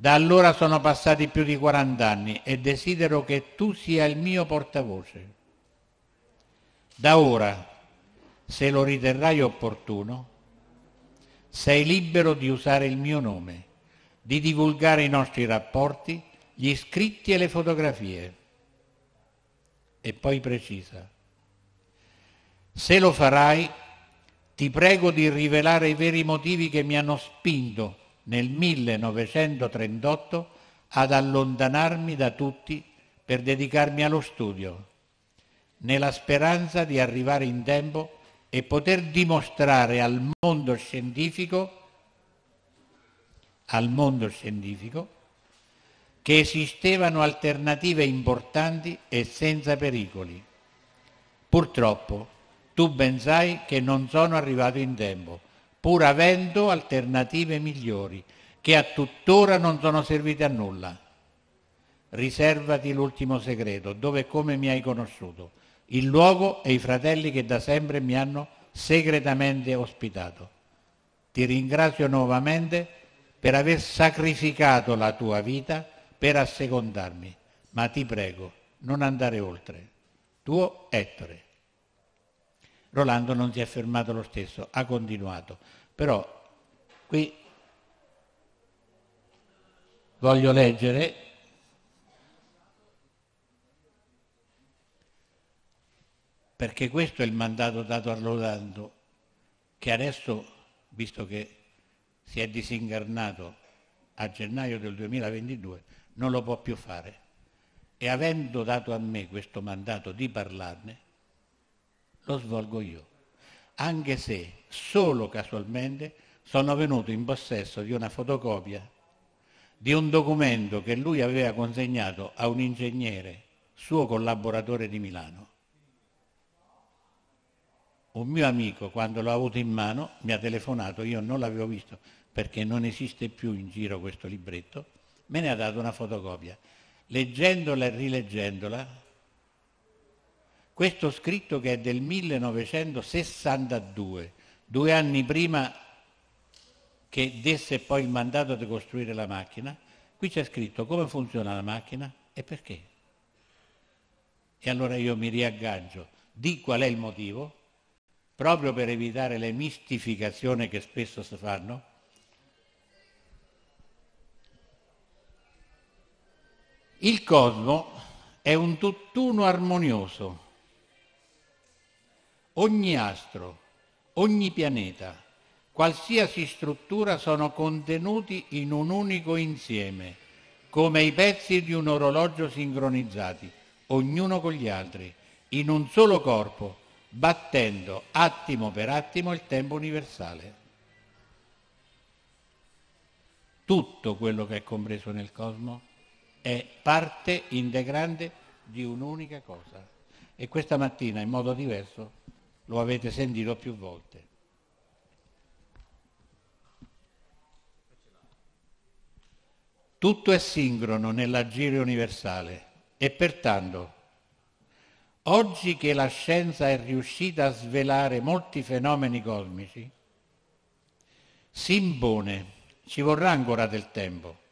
Da allora sono passati più di 40 anni e desidero che tu sia il mio portavoce. Da ora, se lo riterrai opportuno, sei libero di usare il mio nome, di divulgare i nostri rapporti, gli scritti e le fotografie. E poi precisa, se lo farai, ti prego di rivelare i veri motivi che mi hanno spinto nel 1938 ad allontanarmi da tutti per dedicarmi allo studio, nella speranza di arrivare in tempo e poter dimostrare al mondo scientifico, al mondo scientifico che esistevano alternative importanti e senza pericoli. Purtroppo tu ben sai che non sono arrivato in tempo pur avendo alternative migliori, che a tuttora non sono servite a nulla. Riservati l'ultimo segreto, dove e come mi hai conosciuto, il luogo e i fratelli che da sempre mi hanno segretamente ospitato. Ti ringrazio nuovamente per aver sacrificato la tua vita per assecondarmi, ma ti prego, non andare oltre. Tuo Ettore. Rolando non si è fermato lo stesso, ha continuato. Però qui voglio leggere perché questo è il mandato dato a Rolando, che adesso, visto che si è disincarnato a gennaio del 2022, non lo può più fare. E avendo dato a me questo mandato di parlarne, lo svolgo io, anche se solo casualmente sono venuto in possesso di una fotocopia di un documento che lui aveva consegnato a un ingegnere, suo collaboratore di Milano. Un mio amico, quando l'ho avuto in mano, mi ha telefonato, io non l'avevo visto perché non esiste più in giro questo libretto, me ne ha dato una fotocopia. Leggendola e rileggendola questo scritto che è del 1962, due anni prima che desse poi il mandato di costruire la macchina, qui c'è scritto come funziona la macchina e perché. E allora io mi riaggancio di qual è il motivo, proprio per evitare le mistificazioni che spesso si fanno, Il cosmo è un tutt'uno armonioso Ogni astro, ogni pianeta, qualsiasi struttura sono contenuti in un unico insieme, come i pezzi di un orologio sincronizzati, ognuno con gli altri, in un solo corpo, battendo attimo per attimo il tempo universale. Tutto quello che è compreso nel cosmo è parte integrante di un'unica cosa. E questa mattina, in modo diverso, lo avete sentito più volte. Tutto è sincrono nell'agire universale e pertanto, oggi che la scienza è riuscita a svelare molti fenomeni cosmici, si impone, ci vorrà ancora del tempo,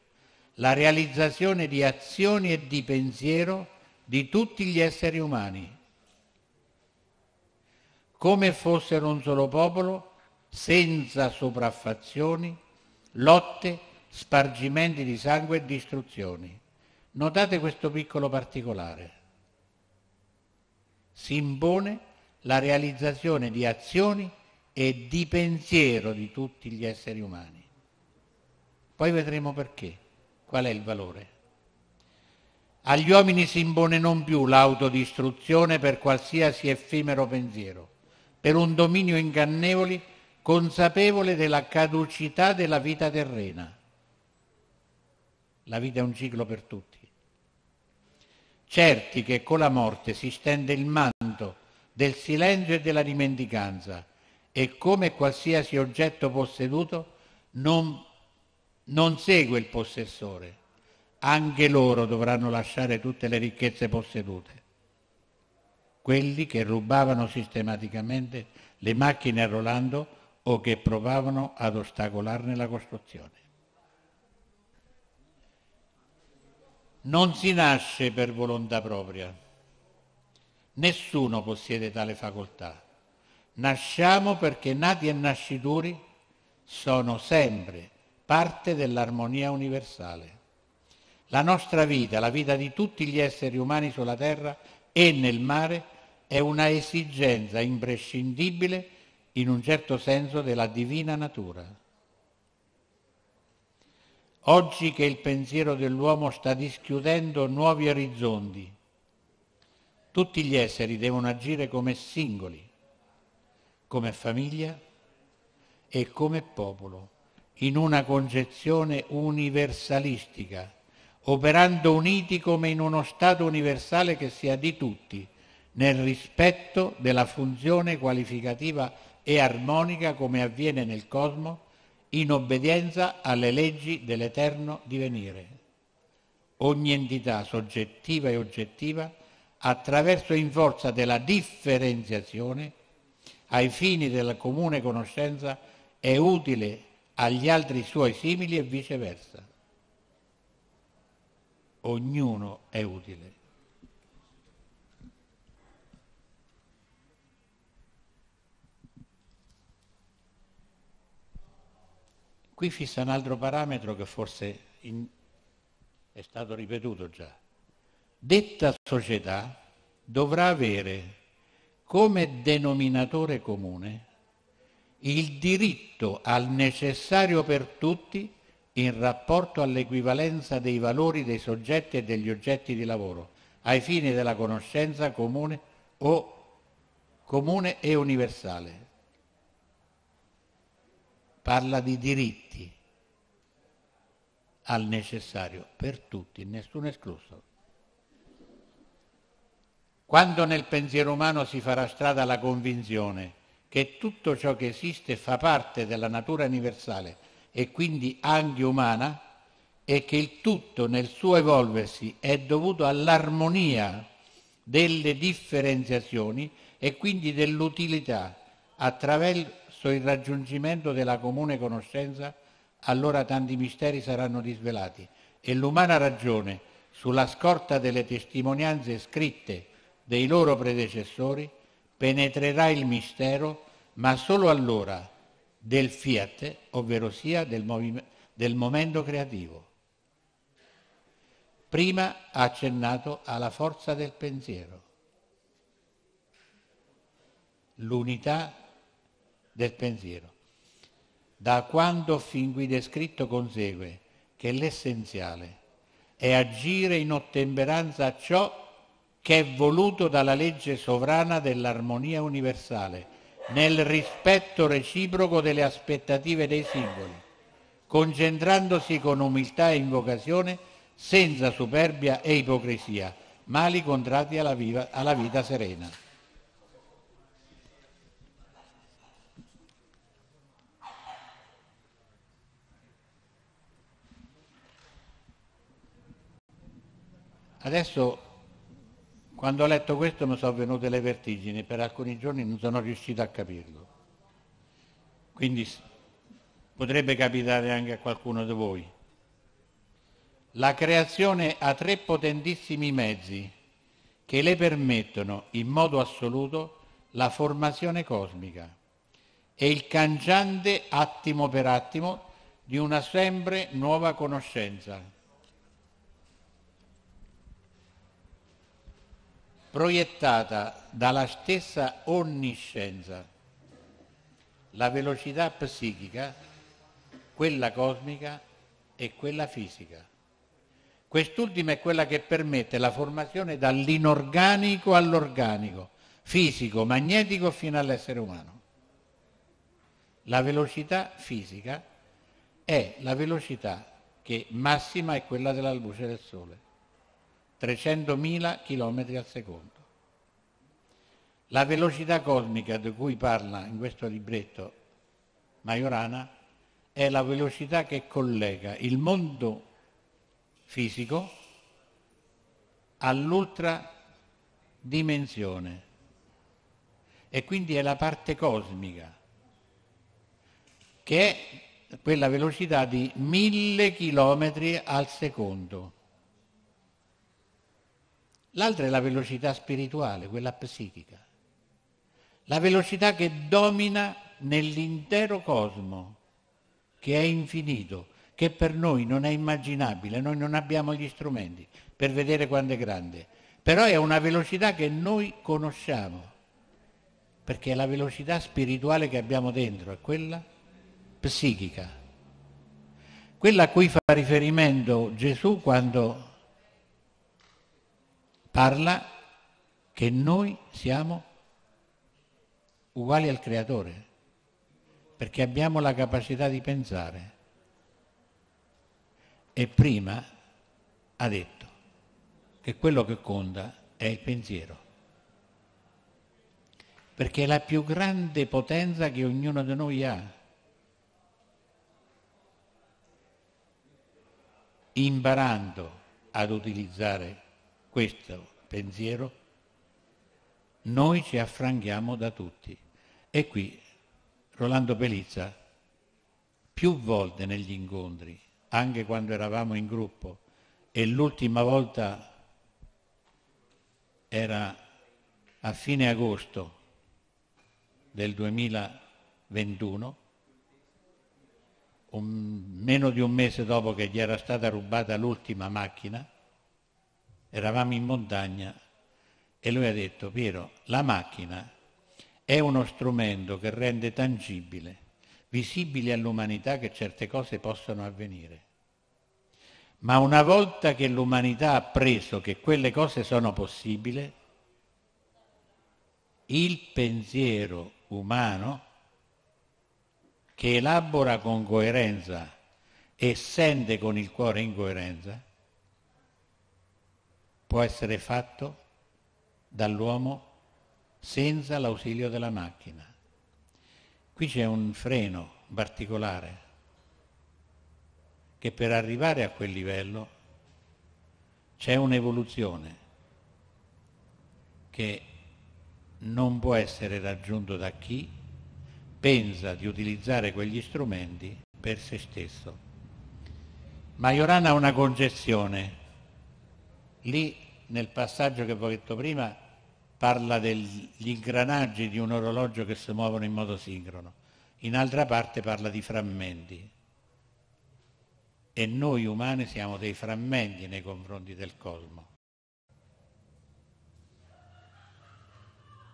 la realizzazione di azioni e di pensiero di tutti gli esseri umani come fossero un solo popolo, senza sopraffazioni, lotte, spargimenti di sangue e distruzioni. Notate questo piccolo particolare. Si impone la realizzazione di azioni e di pensiero di tutti gli esseri umani. Poi vedremo perché, qual è il valore. Agli uomini si impone non più l'autodistruzione per qualsiasi effimero pensiero, per un dominio ingannevoli, consapevole della caducità della vita terrena. La vita è un ciclo per tutti. Certi che con la morte si stende il manto del silenzio e della dimenticanza e come qualsiasi oggetto posseduto non, non segue il possessore. Anche loro dovranno lasciare tutte le ricchezze possedute quelli che rubavano sistematicamente le macchine a Rolando o che provavano ad ostacolarne la costruzione. Non si nasce per volontà propria. Nessuno possiede tale facoltà. Nasciamo perché nati e nascituri sono sempre parte dell'armonia universale. La nostra vita, la vita di tutti gli esseri umani sulla terra e nel mare, è una esigenza imprescindibile in un certo senso della divina natura. Oggi che il pensiero dell'uomo sta dischiudendo nuovi orizzonti, tutti gli esseri devono agire come singoli, come famiglia e come popolo, in una concezione universalistica, operando uniti come in uno Stato universale che sia di tutti, nel rispetto della funzione qualificativa e armonica come avviene nel cosmo, in obbedienza alle leggi dell'eterno divenire. Ogni entità soggettiva e oggettiva, attraverso in forza della differenziazione, ai fini della comune conoscenza, è utile agli altri suoi simili e viceversa. Ognuno è utile. Qui fissa un altro parametro che forse in, è stato ripetuto già. Detta società dovrà avere come denominatore comune il diritto al necessario per tutti in rapporto all'equivalenza dei valori dei soggetti e degli oggetti di lavoro, ai fini della conoscenza comune o comune e universale, parla di diritti al necessario per tutti, nessuno escluso. Quando nel pensiero umano si farà strada la convinzione che tutto ciò che esiste fa parte della natura universale e quindi anche umana, e che il tutto nel suo evolversi è dovuto all'armonia delle differenziazioni e quindi dell'utilità attraverso verso il raggiungimento della comune conoscenza, allora tanti misteri saranno disvelati e l'umana ragione, sulla scorta delle testimonianze scritte dei loro predecessori, penetrerà il mistero, ma solo allora, del fiat, ovvero sia del, del momento creativo. Prima ha accennato alla forza del pensiero, l'unità del pensiero. Da quanto fin qui descritto consegue che l'essenziale è agire in ottemperanza a ciò che è voluto dalla legge sovrana dell'armonia universale, nel rispetto reciproco delle aspettative dei singoli, concentrandosi con umiltà e invocazione, senza superbia e ipocrisia, mali contrati alla, viva, alla vita serena. Adesso, quando ho letto questo, mi sono venute le vertigini, per alcuni giorni non sono riuscito a capirlo. Quindi potrebbe capitare anche a qualcuno di voi. La creazione ha tre potentissimi mezzi che le permettono in modo assoluto la formazione cosmica e il cangiante attimo per attimo di una sempre nuova conoscenza proiettata dalla stessa onniscienza. La velocità psichica, quella cosmica e quella fisica. Quest'ultima è quella che permette la formazione dall'inorganico all'organico, fisico, magnetico fino all'essere umano. La velocità fisica è la velocità che massima è quella della luce del Sole. 300.000 km al secondo. La velocità cosmica di cui parla in questo libretto Majorana è la velocità che collega il mondo fisico all'ultra dimensione e quindi è la parte cosmica che è quella velocità di mille chilometri al secondo. L'altra è la velocità spirituale, quella psichica. La velocità che domina nell'intero cosmo, che è infinito, che per noi non è immaginabile, noi non abbiamo gli strumenti per vedere quanto è grande, però è una velocità che noi conosciamo, perché è la velocità spirituale che abbiamo dentro, è quella psichica, quella a cui fa riferimento Gesù quando parla che noi siamo uguali al creatore, perché abbiamo la capacità di pensare. E prima ha detto che quello che conta è il pensiero, perché è la più grande potenza che ognuno di noi ha. Imparando ad utilizzare questo pensiero, noi ci affranghiamo da tutti. E qui Rolando Pelizza più volte negli incontri, anche quando eravamo in gruppo, e l'ultima volta era a fine agosto del 2021, un, meno di un mese dopo che gli era stata rubata l'ultima macchina, eravamo in montagna e lui ha detto, Piero, la macchina è uno strumento che rende tangibile, visibile all'umanità che certe cose possono avvenire. Ma una volta che l'umanità ha preso che quelle cose sono possibili, il pensiero umano che elabora con coerenza e sente con il cuore in coerenza, può essere fatto dall'uomo senza l'ausilio della macchina. Qui c'è un freno particolare che per arrivare a quel livello c'è un'evoluzione che non può essere raggiunto da chi pensa di utilizzare quegli strumenti per se stesso. Majorana ha una concezione Lì nel passaggio che vi ho detto prima parla degli ingranaggi di un orologio che si muovono in modo sincrono, in altra parte parla di frammenti. E noi umani siamo dei frammenti nei confronti del cosmo.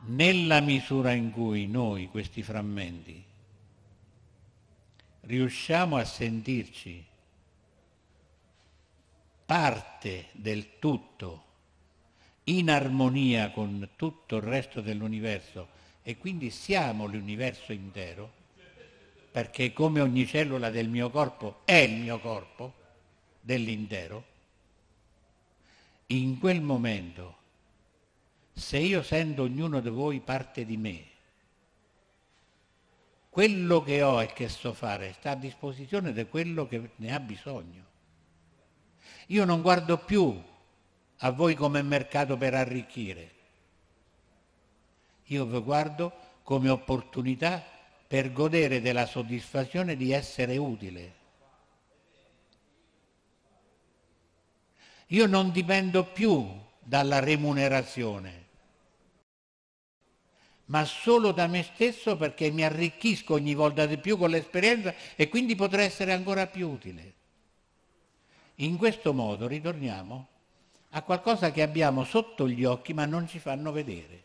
Nella misura in cui noi, questi frammenti, riusciamo a sentirci parte del tutto, in armonia con tutto il resto dell'universo e quindi siamo l'universo intero, perché come ogni cellula del mio corpo è il mio corpo, dell'intero, in quel momento, se io sento ognuno di voi parte di me, quello che ho e che so fare sta a disposizione di quello che ne ha bisogno. Io non guardo più a voi come mercato per arricchire. Io vi guardo come opportunità per godere della soddisfazione di essere utile. Io non dipendo più dalla remunerazione, ma solo da me stesso perché mi arricchisco ogni volta di più con l'esperienza e quindi potrei essere ancora più utile. In questo modo ritorniamo a qualcosa che abbiamo sotto gli occhi ma non ci fanno vedere.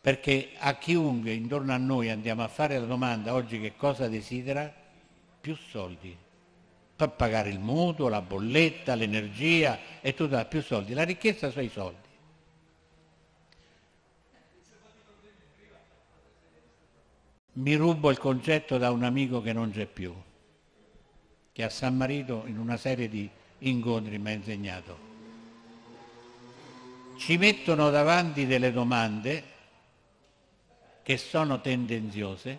Perché a chiunque intorno a noi andiamo a fare la domanda oggi che cosa desidera, più soldi. Per pagare il mutuo, la bolletta, l'energia e tutto, più soldi. La ricchezza sono i soldi. Mi rubo il concetto da un amico che non c'è più che a San Marito in una serie di incontri mi ha insegnato. Ci mettono davanti delle domande che sono tendenziose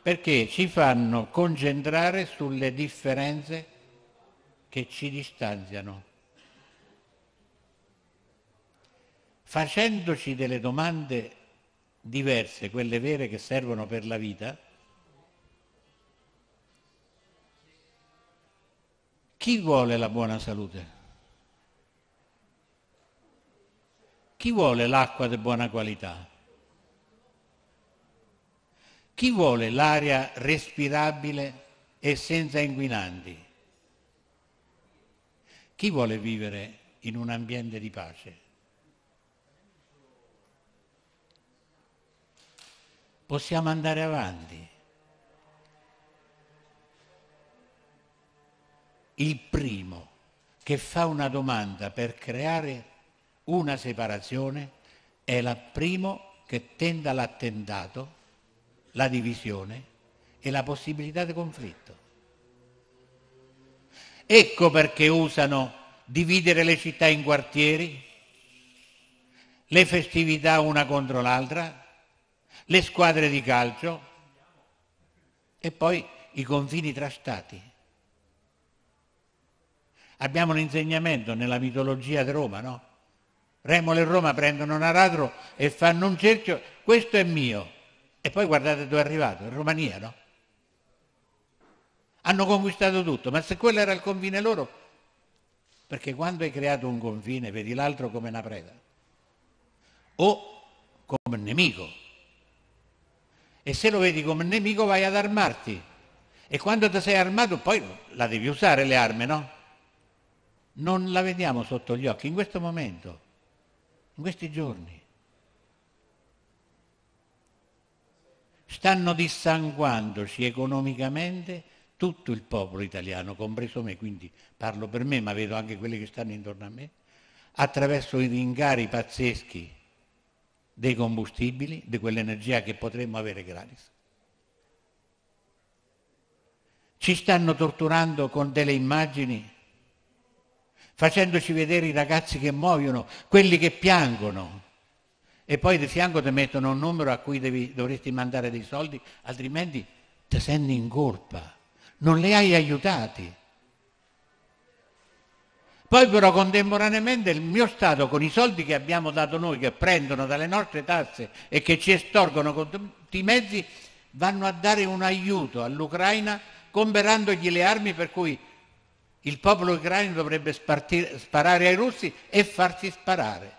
perché ci fanno concentrare sulle differenze che ci distanziano. Facendoci delle domande diverse, quelle vere che servono per la vita, Chi vuole la buona salute? Chi vuole l'acqua di buona qualità? Chi vuole l'aria respirabile e senza inquinanti? Chi vuole vivere in un ambiente di pace? Possiamo andare avanti. il primo che fa una domanda per creare una separazione è il primo che tenda l'attentato, la divisione e la possibilità di conflitto. Ecco perché usano dividere le città in quartieri, le festività una contro l'altra, le squadre di calcio e poi i confini tra stati. Abbiamo un insegnamento nella mitologia di Roma, no? Remolo e Roma prendono un aratro e fanno un cerchio, questo è mio. E poi guardate dove è arrivato, in Romania, no? Hanno conquistato tutto, ma se quello era il confine loro, perché quando hai creato un confine vedi l'altro come una preda o come un nemico. E se lo vedi come un nemico vai ad armarti. E quando ti sei armato poi la devi usare le armi, no? non la vediamo sotto gli occhi in questo momento, in questi giorni. Stanno dissanguandoci economicamente tutto il popolo italiano, compreso me, quindi parlo per me, ma vedo anche quelli che stanno intorno a me, attraverso i ringari pazzeschi dei combustibili, di quell'energia che potremmo avere gratis. Ci stanno torturando con delle immagini facendoci vedere i ragazzi che muoiono, quelli che piangono. E poi di fianco ti mettono un numero a cui devi, dovresti mandare dei soldi, altrimenti ti senti in colpa. Non li hai aiutati. Poi però contemporaneamente il mio Stato con i soldi che abbiamo dato noi, che prendono dalle nostre tasse e che ci estorgono con tutti i mezzi, vanno a dare un aiuto all'Ucraina comperandogli le armi per cui il popolo ucraino dovrebbe spartire, sparare ai russi e farsi sparare.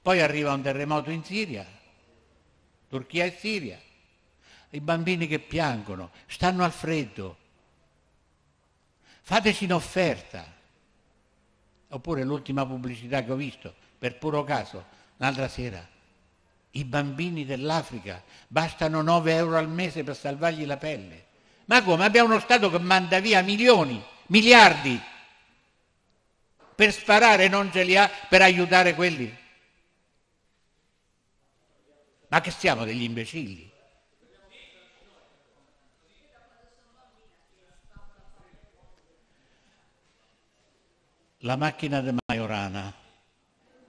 Poi arriva un terremoto in Siria, Turchia e Siria. I bambini che piangono, stanno al freddo. Fateci un'offerta. Oppure l'ultima pubblicità che ho visto, per puro caso, l'altra sera. I bambini dell'Africa, bastano 9 euro al mese per salvargli la pelle. Ma come? Abbiamo uno Stato che manda via milioni, miliardi per sparare non ce li ha per aiutare quelli. Ma che siamo degli imbecilli? La macchina de Majorana,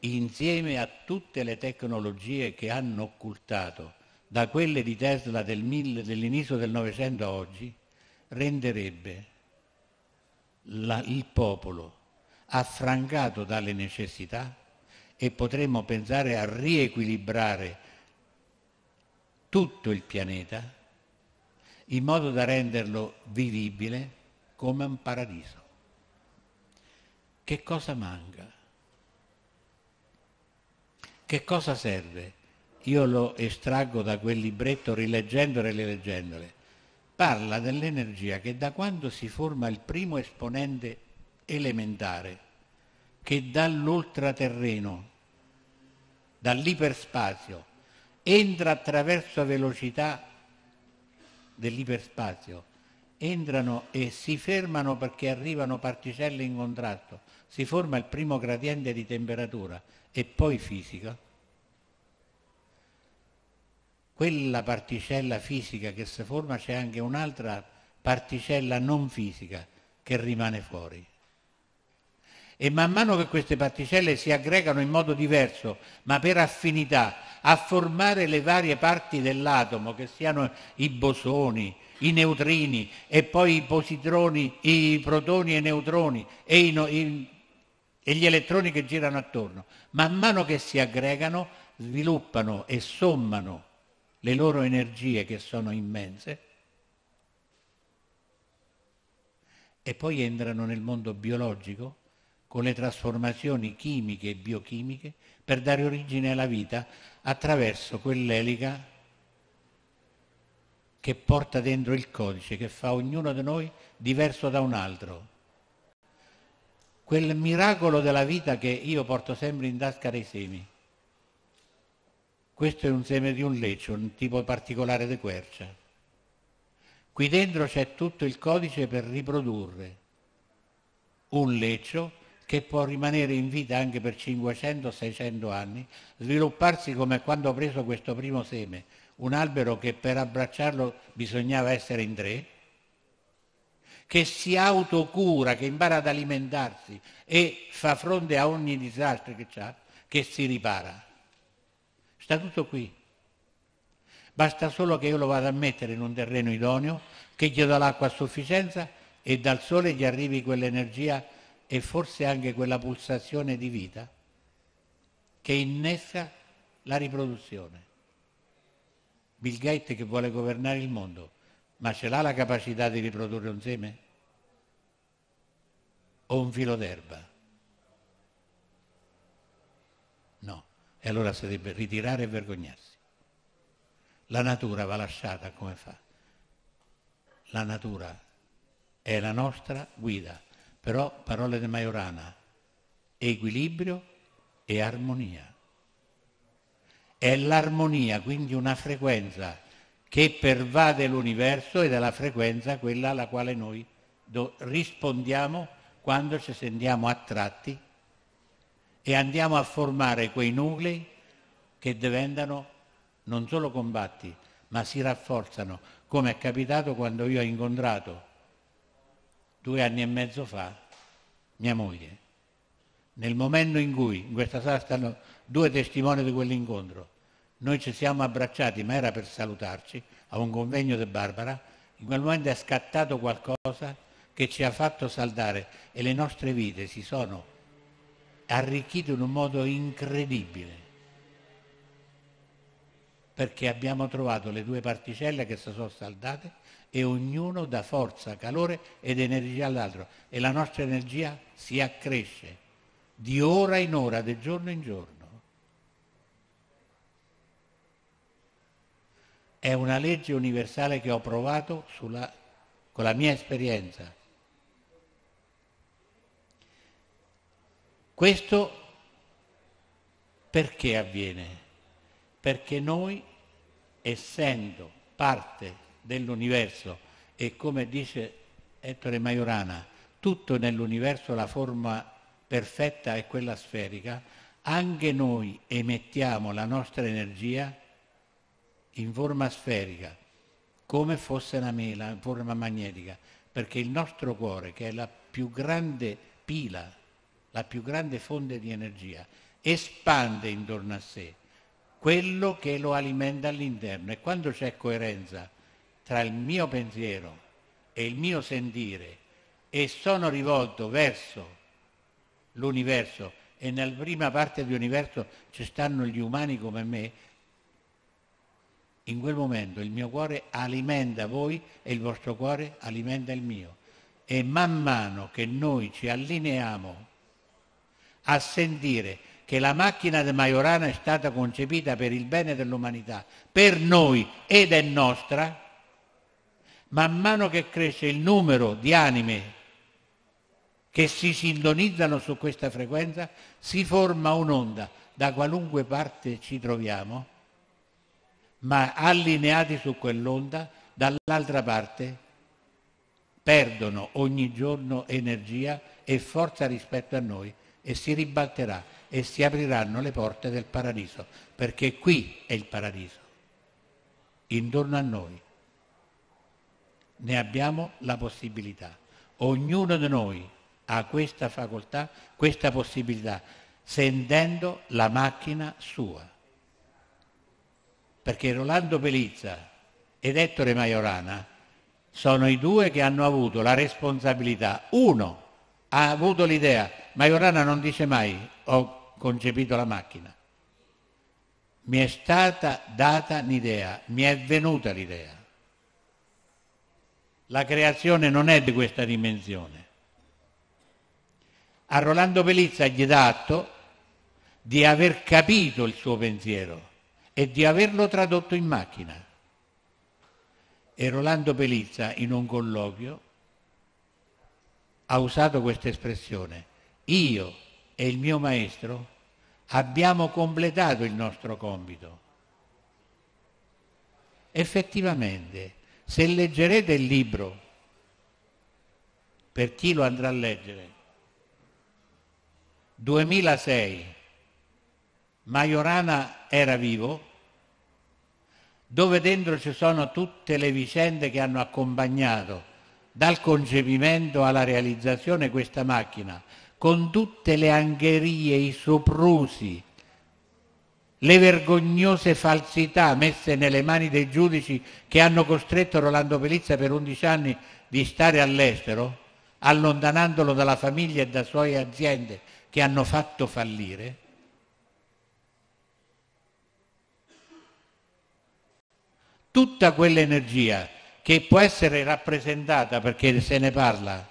insieme a tutte le tecnologie che hanno occultato da quelle di Tesla del mille, dell'inizio del Novecento a oggi, renderebbe la, il popolo affrancato dalle necessità e potremmo pensare a riequilibrare tutto il pianeta in modo da renderlo vivibile come un paradiso. Che cosa manca? Che cosa serve? io lo estraggo da quel libretto rileggendolo e rileggendole, parla dell'energia che da quando si forma il primo esponente elementare, che dall'ultraterreno, dall'iperspazio, entra attraverso velocità dell'iperspazio, entrano e si fermano perché arrivano particelle in contrasto, si forma il primo gradiente di temperatura e poi fisica, quella particella fisica che si forma c'è anche un'altra particella non fisica che rimane fuori. E man mano che queste particelle si aggregano in modo diverso, ma per affinità, a formare le varie parti dell'atomo, che siano i bosoni, i neutrini e poi i positroni, i protoni e i neutroni e, i i, e gli elettroni che girano attorno, man mano che si aggregano, sviluppano e sommano le loro energie che sono immense, e poi entrano nel mondo biologico con le trasformazioni chimiche e biochimiche per dare origine alla vita attraverso quell'elica che porta dentro il codice che fa ognuno di noi diverso da un altro. Quel miracolo della vita che io porto sempre in tasca dei semi. Questo è un seme di un leccio, un tipo particolare di quercia. Qui dentro c'è tutto il codice per riprodurre un leccio che può rimanere in vita anche per 500-600 anni, svilupparsi come quando ho preso questo primo seme, un albero che per abbracciarlo bisognava essere in tre, che si autocura, che impara ad alimentarsi e fa fronte a ogni disastro che ha, che si ripara. Sta tutto qui. Basta solo che io lo vada a mettere in un terreno idoneo, che gli do l'acqua a sufficienza e dal sole gli arrivi quell'energia e forse anche quella pulsazione di vita che innesca la riproduzione. Bill Gates che vuole governare il mondo, ma ce l'ha la capacità di riprodurre un seme? O un filo d'erba? E allora si deve ritirare e vergognarsi. La natura va lasciata come fa. La natura è la nostra guida, però parole di Majorana, equilibrio e armonia. È l'armonia, quindi una frequenza che pervade l'universo ed è la frequenza quella alla quale noi rispondiamo quando ci sentiamo attratti e andiamo a formare quei nuclei che diventano non solo combatti, ma si rafforzano, come è capitato quando io ho incontrato due anni e mezzo fa mia moglie. Nel momento in cui, in questa sala stanno due testimoni di quell'incontro, noi ci siamo abbracciati, ma era per salutarci, a un convegno di Barbara, in quel momento è scattato qualcosa che ci ha fatto saldare e le nostre vite si sono arricchito in un modo incredibile, perché abbiamo trovato le due particelle che si sono saldate e ognuno dà forza, calore ed energia all'altro e la nostra energia si accresce di ora in ora, di giorno in giorno. È una legge universale che ho provato sulla, con la mia esperienza Questo perché avviene? Perché noi, essendo parte dell'universo e come dice Ettore Majorana, tutto nell'universo la forma perfetta è quella sferica, anche noi emettiamo la nostra energia in forma sferica, come fosse una mela, in forma magnetica, perché il nostro cuore, che è la più grande pila la più grande fonte di energia, espande intorno a sé quello che lo alimenta all'interno e quando c'è coerenza tra il mio pensiero e il mio sentire e sono rivolto verso l'universo e nella prima parte dell'universo ci stanno gli umani come me, in quel momento il mio cuore alimenta voi e il vostro cuore alimenta il mio. E man mano che noi ci allineiamo a sentire che la macchina del Majorana è stata concepita per il bene dell'umanità, per noi ed è nostra, man mano che cresce il numero di anime che si sintonizzano su questa frequenza, si forma un'onda da qualunque parte ci troviamo, ma allineati su quell'onda, dall'altra parte perdono ogni giorno energia e forza rispetto a noi e si ribatterà e si apriranno le porte del paradiso, perché qui è il paradiso, intorno a noi. Ne abbiamo la possibilità. Ognuno di noi ha questa facoltà, questa possibilità, sentendo la macchina sua. Perché Rolando Pelizza ed Ettore Maiorana sono i due che hanno avuto la responsabilità. Uno ha avuto l'idea Majorana non dice mai ho concepito la macchina. Mi è stata data un'idea, mi è venuta l'idea. La creazione non è di questa dimensione. A Rolando Pelizza gli dà atto di aver capito il suo pensiero e di averlo tradotto in macchina. E Rolando Pelizza in un colloquio ha usato questa espressione, io e il mio maestro abbiamo completato il nostro compito. Effettivamente, se leggerete il libro, per chi lo andrà a leggere, 2006, Majorana era vivo, dove dentro ci sono tutte le vicende che hanno accompagnato dal concepimento alla realizzazione questa macchina, con tutte le angherie, i soprusi, le vergognose falsità messe nelle mani dei giudici che hanno costretto Rolando Pelizza per 11 anni di stare all'estero, allontanandolo dalla famiglia e da sue aziende che hanno fatto fallire, tutta quell'energia che può essere rappresentata, perché se ne parla,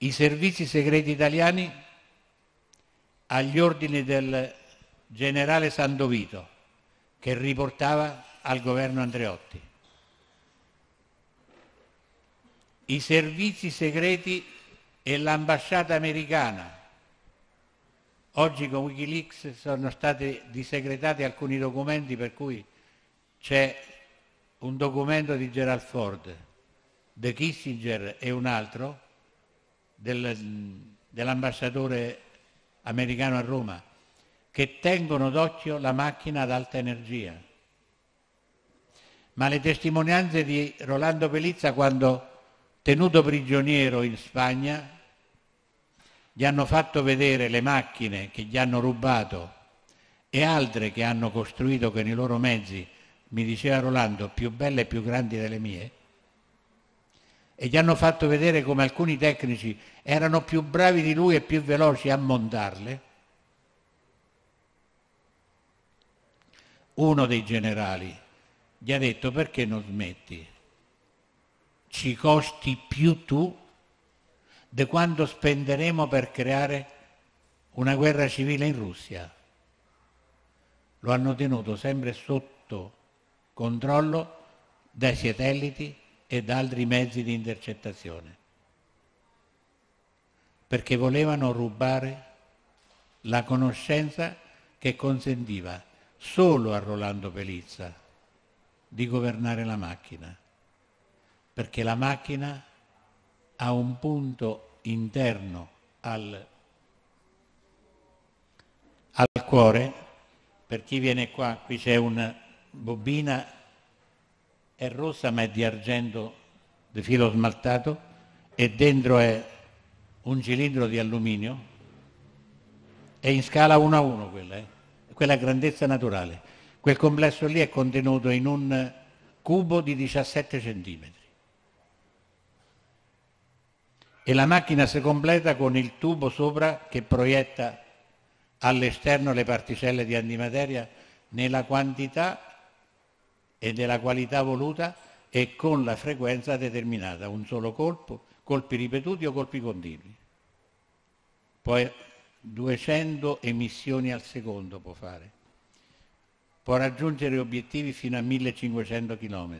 i servizi segreti italiani agli ordini del generale Sandovito che riportava al governo Andreotti. I servizi segreti e l'ambasciata americana. Oggi con Wikileaks sono stati disegretati alcuni documenti per cui c'è un documento di Gerald Ford, De Kissinger e un altro del, dell'ambasciatore americano a Roma, che tengono d'occhio la macchina ad alta energia. Ma le testimonianze di Rolando Pelizza quando tenuto prigioniero in Spagna, gli hanno fatto vedere le macchine che gli hanno rubato e altre che hanno costruito con i loro mezzi, mi diceva Rolando, più belle e più grandi delle mie, e gli hanno fatto vedere come alcuni tecnici erano più bravi di lui e più veloci a montarle, uno dei generali gli ha detto perché non smetti? Ci costi più tu di quanto spenderemo per creare una guerra civile in Russia. Lo hanno tenuto sempre sotto controllo dai satelliti ed altri mezzi di intercettazione, perché volevano rubare la conoscenza che consentiva solo a Rolando Pelizza di governare la macchina, perché la macchina ha un punto interno al, al cuore, per chi viene qua, qui c'è una bobina è rossa ma è di argento di filo smaltato e dentro è un cilindro di alluminio, è in scala 1 a 1 quella, eh? quella grandezza naturale. Quel complesso lì è contenuto in un cubo di 17 centimetri E la macchina si completa con il tubo sopra che proietta all'esterno le particelle di antimateria nella quantità e della qualità voluta e con la frequenza determinata, un solo colpo, colpi ripetuti o colpi continui. Poi 200 emissioni al secondo può fare. Può raggiungere obiettivi fino a 1500 km.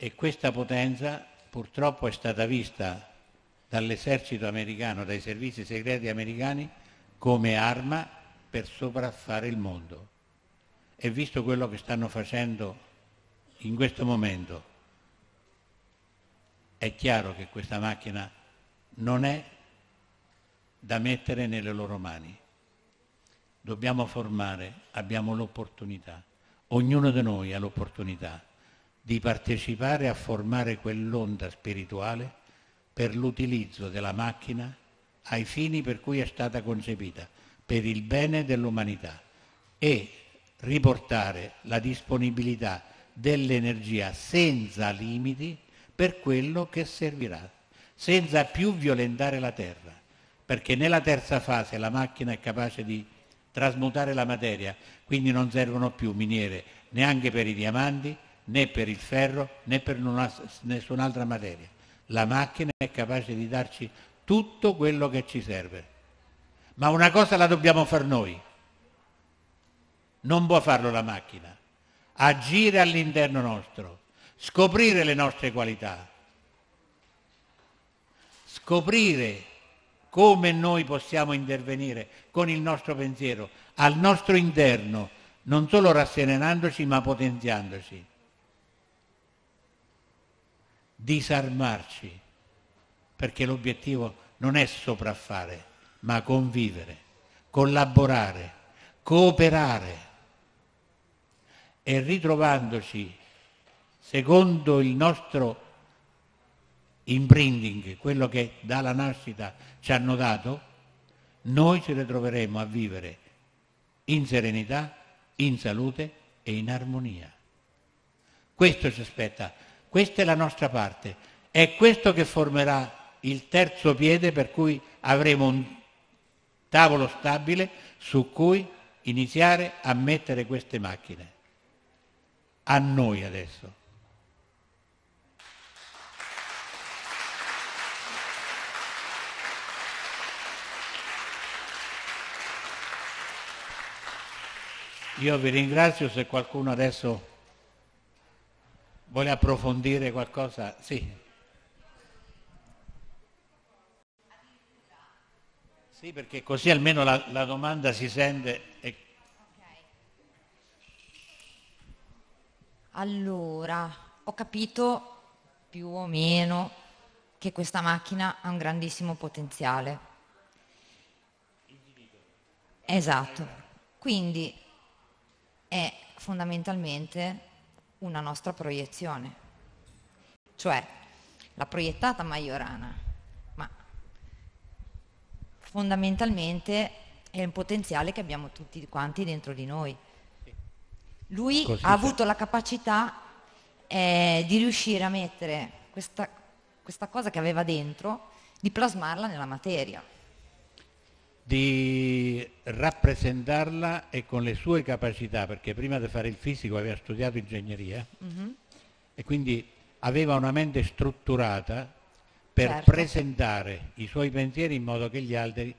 E questa potenza purtroppo è stata vista dall'esercito americano, dai servizi segreti americani, come arma per sovraffare il mondo. E visto quello che stanno facendo in questo momento, è chiaro che questa macchina non è da mettere nelle loro mani. Dobbiamo formare, abbiamo l'opportunità, ognuno di noi ha l'opportunità di partecipare a formare quell'onda spirituale per l'utilizzo della macchina ai fini per cui è stata concepita, per il bene dell'umanità e riportare la disponibilità dell'energia senza limiti per quello che servirà, senza più violentare la Terra, perché nella terza fase la macchina è capace di trasmutare la materia, quindi non servono più miniere neanche per i diamanti, né per il ferro, né per nessun'altra materia. La macchina è capace di darci tutto quello che ci serve ma una cosa la dobbiamo far noi. Non può farlo la macchina. Agire all'interno nostro, scoprire le nostre qualità, scoprire come noi possiamo intervenire con il nostro pensiero al nostro interno, non solo rasserenandoci ma potenziandoci. Disarmarci, perché l'obiettivo non è sopraffare, ma convivere, collaborare, cooperare e ritrovandoci secondo il nostro imprinting, quello che dalla nascita ci hanno dato, noi ci ritroveremo a vivere in serenità, in salute e in armonia. Questo ci aspetta, questa è la nostra parte, è questo che formerà il terzo piede per cui avremo un tavolo stabile su cui iniziare a mettere queste macchine. A noi adesso. Io vi ringrazio se qualcuno adesso vuole approfondire qualcosa. Sì. Sì, perché così almeno la, la domanda si sente. E... Okay. Allora, ho capito più o meno che questa macchina ha un grandissimo potenziale. Esatto. Quindi è fondamentalmente una nostra proiezione, cioè la proiettata Majorana fondamentalmente è un potenziale che abbiamo tutti quanti dentro di noi. Lui Così ha avuto la capacità eh, di riuscire a mettere questa, questa cosa che aveva dentro, di plasmarla nella materia. Di rappresentarla e con le sue capacità, perché prima di fare il fisico aveva studiato ingegneria mm -hmm. e quindi aveva una mente strutturata per certo. presentare i suoi pensieri in modo che gli altri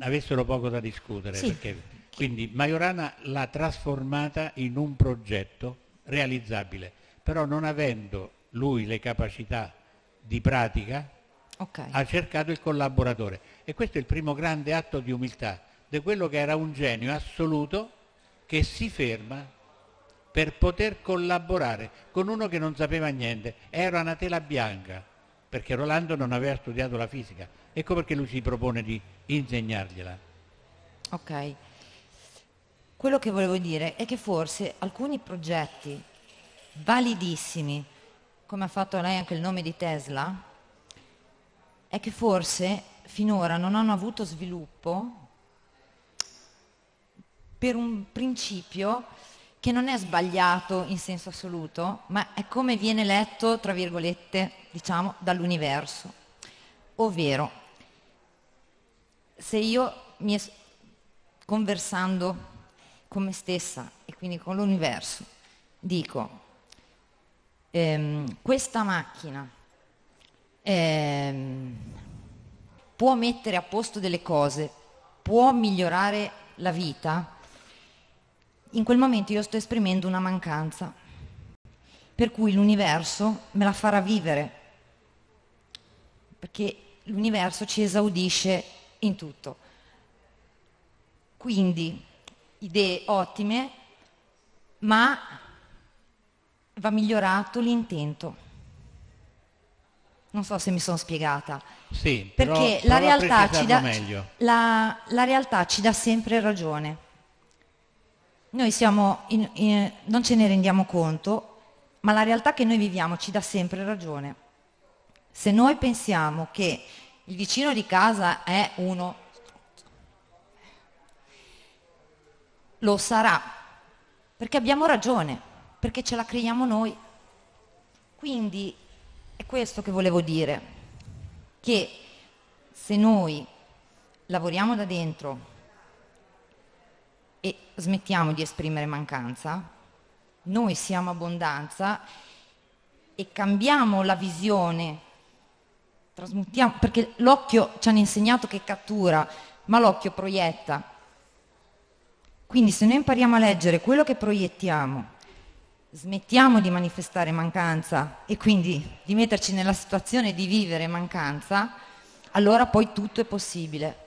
avessero poco da discutere. Sì. Perché, quindi Majorana l'ha trasformata in un progetto realizzabile, però non avendo lui le capacità di pratica, okay. ha cercato il collaboratore. E questo è il primo grande atto di umiltà di quello che era un genio assoluto che si ferma per poter collaborare con uno che non sapeva niente, era una tela bianca perché Rolando non aveva studiato la fisica. Ecco perché lui si propone di insegnargliela. Ok. Quello che volevo dire è che forse alcuni progetti validissimi, come ha fatto lei anche il nome di Tesla, è che forse finora non hanno avuto sviluppo per un principio che non è sbagliato in senso assoluto, ma è come viene letto, tra virgolette, diciamo, dall'universo. Ovvero, se io mi es- conversando con me stessa e quindi con l'universo, dico, ehm, questa macchina ehm, può mettere a posto delle cose, può migliorare la vita, in quel momento io sto esprimendo una mancanza, per cui l'universo me la farà vivere, perché l'universo ci esaudisce in tutto. Quindi idee ottime, ma va migliorato l'intento. Non so se mi sono spiegata. Sì, perché la realtà, da, la, la realtà ci dà sempre ragione noi siamo in, in, non ce ne rendiamo conto, ma la realtà che noi viviamo ci dà sempre ragione. Se noi pensiamo che il vicino di casa è uno, lo sarà, perché abbiamo ragione, perché ce la creiamo noi. Quindi è questo che volevo dire, che se noi lavoriamo da dentro, e smettiamo di esprimere mancanza, noi siamo abbondanza e cambiamo la visione, trasmutiamo, perché l'occhio ci hanno insegnato che cattura, ma l'occhio proietta. Quindi se noi impariamo a leggere quello che proiettiamo, smettiamo di manifestare mancanza e quindi di metterci nella situazione di vivere mancanza, allora poi tutto è possibile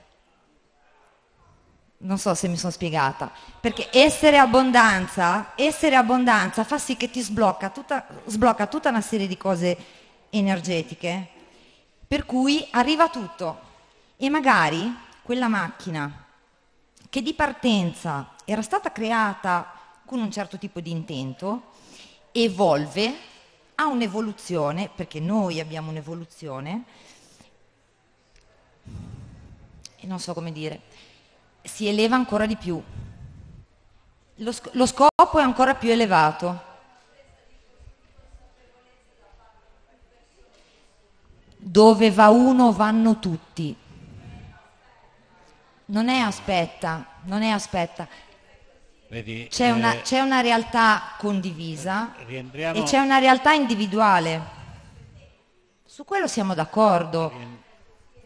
non so se mi sono spiegata, perché essere abbondanza, essere abbondanza fa sì che ti sblocca tutta, sblocca tutta una serie di cose energetiche, per cui arriva tutto e magari quella macchina che di partenza era stata creata con un certo tipo di intento, evolve, ha un'evoluzione, perché noi abbiamo un'evoluzione, e non so come dire si eleva ancora di più. Lo, sc lo scopo è ancora più elevato. Dove va uno vanno tutti. Non è aspetta, non è aspetta. C'è una, eh, c'è una, realtà condivisa e c'è una realtà individuale. Su quello siamo d'accordo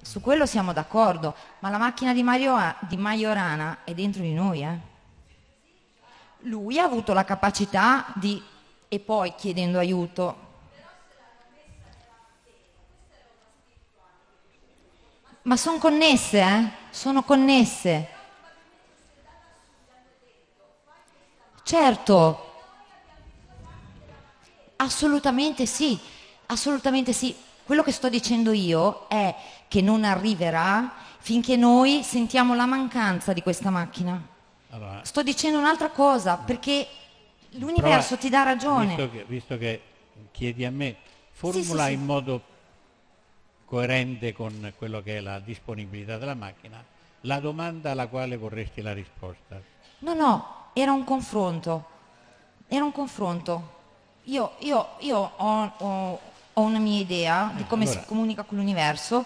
su quello siamo d'accordo, ma la macchina di, Mario, di Majorana è dentro di noi. Eh? Lui ha avuto la capacità di, e poi chiedendo aiuto, ma sono connesse, eh? Sono connesse. Certo, assolutamente sì, assolutamente sì. Quello che sto dicendo io è che non arriverà finché noi sentiamo la mancanza di questa macchina. Allora, sto dicendo un'altra cosa perché l'universo prova, ti dà ragione. Visto che, visto che, chiedi a me, formula sì, sì, in sì. modo coerente con quello che è la disponibilità della macchina la domanda alla quale vorresti la risposta. No, no, era un confronto. Era un confronto. Io, io, io ho, ho, ho una mia idea di come allora. si comunica con l'universo,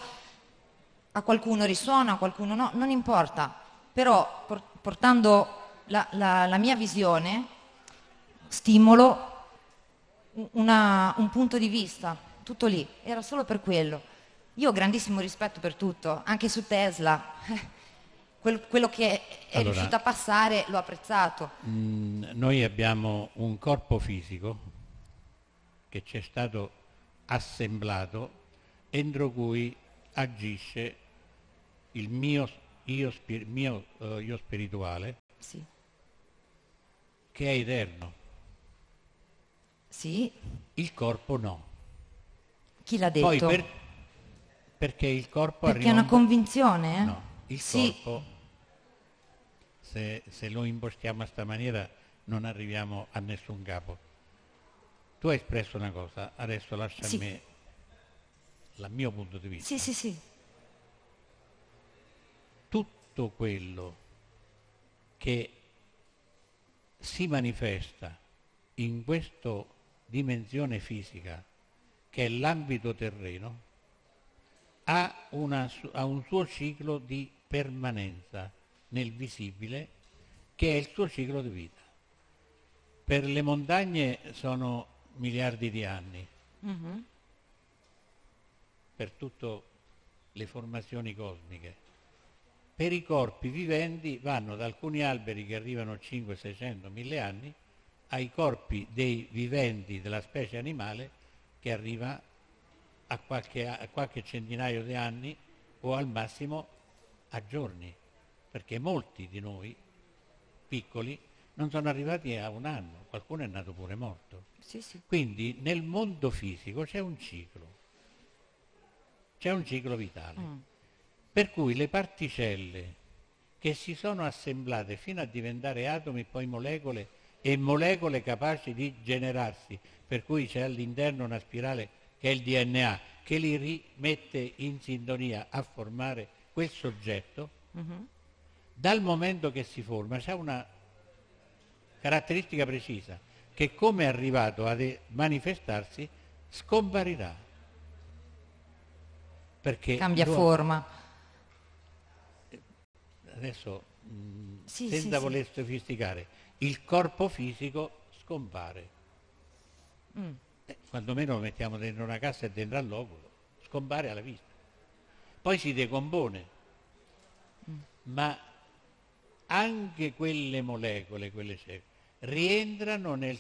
a qualcuno risuona, a qualcuno no, non importa, però portando la, la, la, mia visione stimolo una, un punto di vista, tutto lì, era solo per quello. Io ho grandissimo rispetto per tutto, anche su Tesla. quello che è allora, riuscito a passare l'ho apprezzato. Mh, mm, noi abbiamo un corpo fisico che ci è stato assemblato entro cui agisce il mio io, spir, mio, uh, io spirituale sì. che è eterno. Sì. Il corpo no. Chi l'ha detto? Poi per, perché il corpo perché arriva... Perché è una convinzione? Eh? No, il sì. corpo, se, se lo impostiamo a sta maniera, non arriviamo a nessun capo tu hai espresso una cosa, adesso lascia sì. a me il mio punto di vista. Sì, sì, sì. Tutto quello che si manifesta in questa dimensione fisica, che è l'ambito terreno, ha, una, ha un suo ciclo di permanenza nel visibile, che è il suo ciclo di vita. Per le montagne sono miliardi di anni, mm-hmm. per tutte le formazioni cosmiche. Per i corpi viventi vanno da alcuni alberi che arrivano a 5, 600, 1000 anni, ai corpi dei viventi della specie animale che arriva a qualche, a qualche centinaio di anni o al massimo a giorni, perché molti di noi piccoli non sono arrivati a un anno, qualcuno è nato pure morto. Sì, sì. Quindi nel mondo fisico c'è un ciclo, c'è un ciclo vitale, mm. per cui le particelle che si sono assemblate fino a diventare atomi, e poi molecole, e molecole capaci di generarsi, per cui c'è all'interno una spirale che è il DNA, che li rimette in sintonia a formare quel soggetto, mm-hmm. dal momento che si forma c'è una caratteristica precisa che come è arrivato a manifestarsi scomparirà. Perché Cambia forma. Adesso, mm, sì, senza sì, voler sì. sofisticare, il corpo fisico scompare. Mm. Eh, quando meno lo mettiamo dentro una cassa e dentro all'oculo, scompare alla vista. Poi si decompone. Mm. Ma anche quelle molecole, quelle cellule, rientrano nel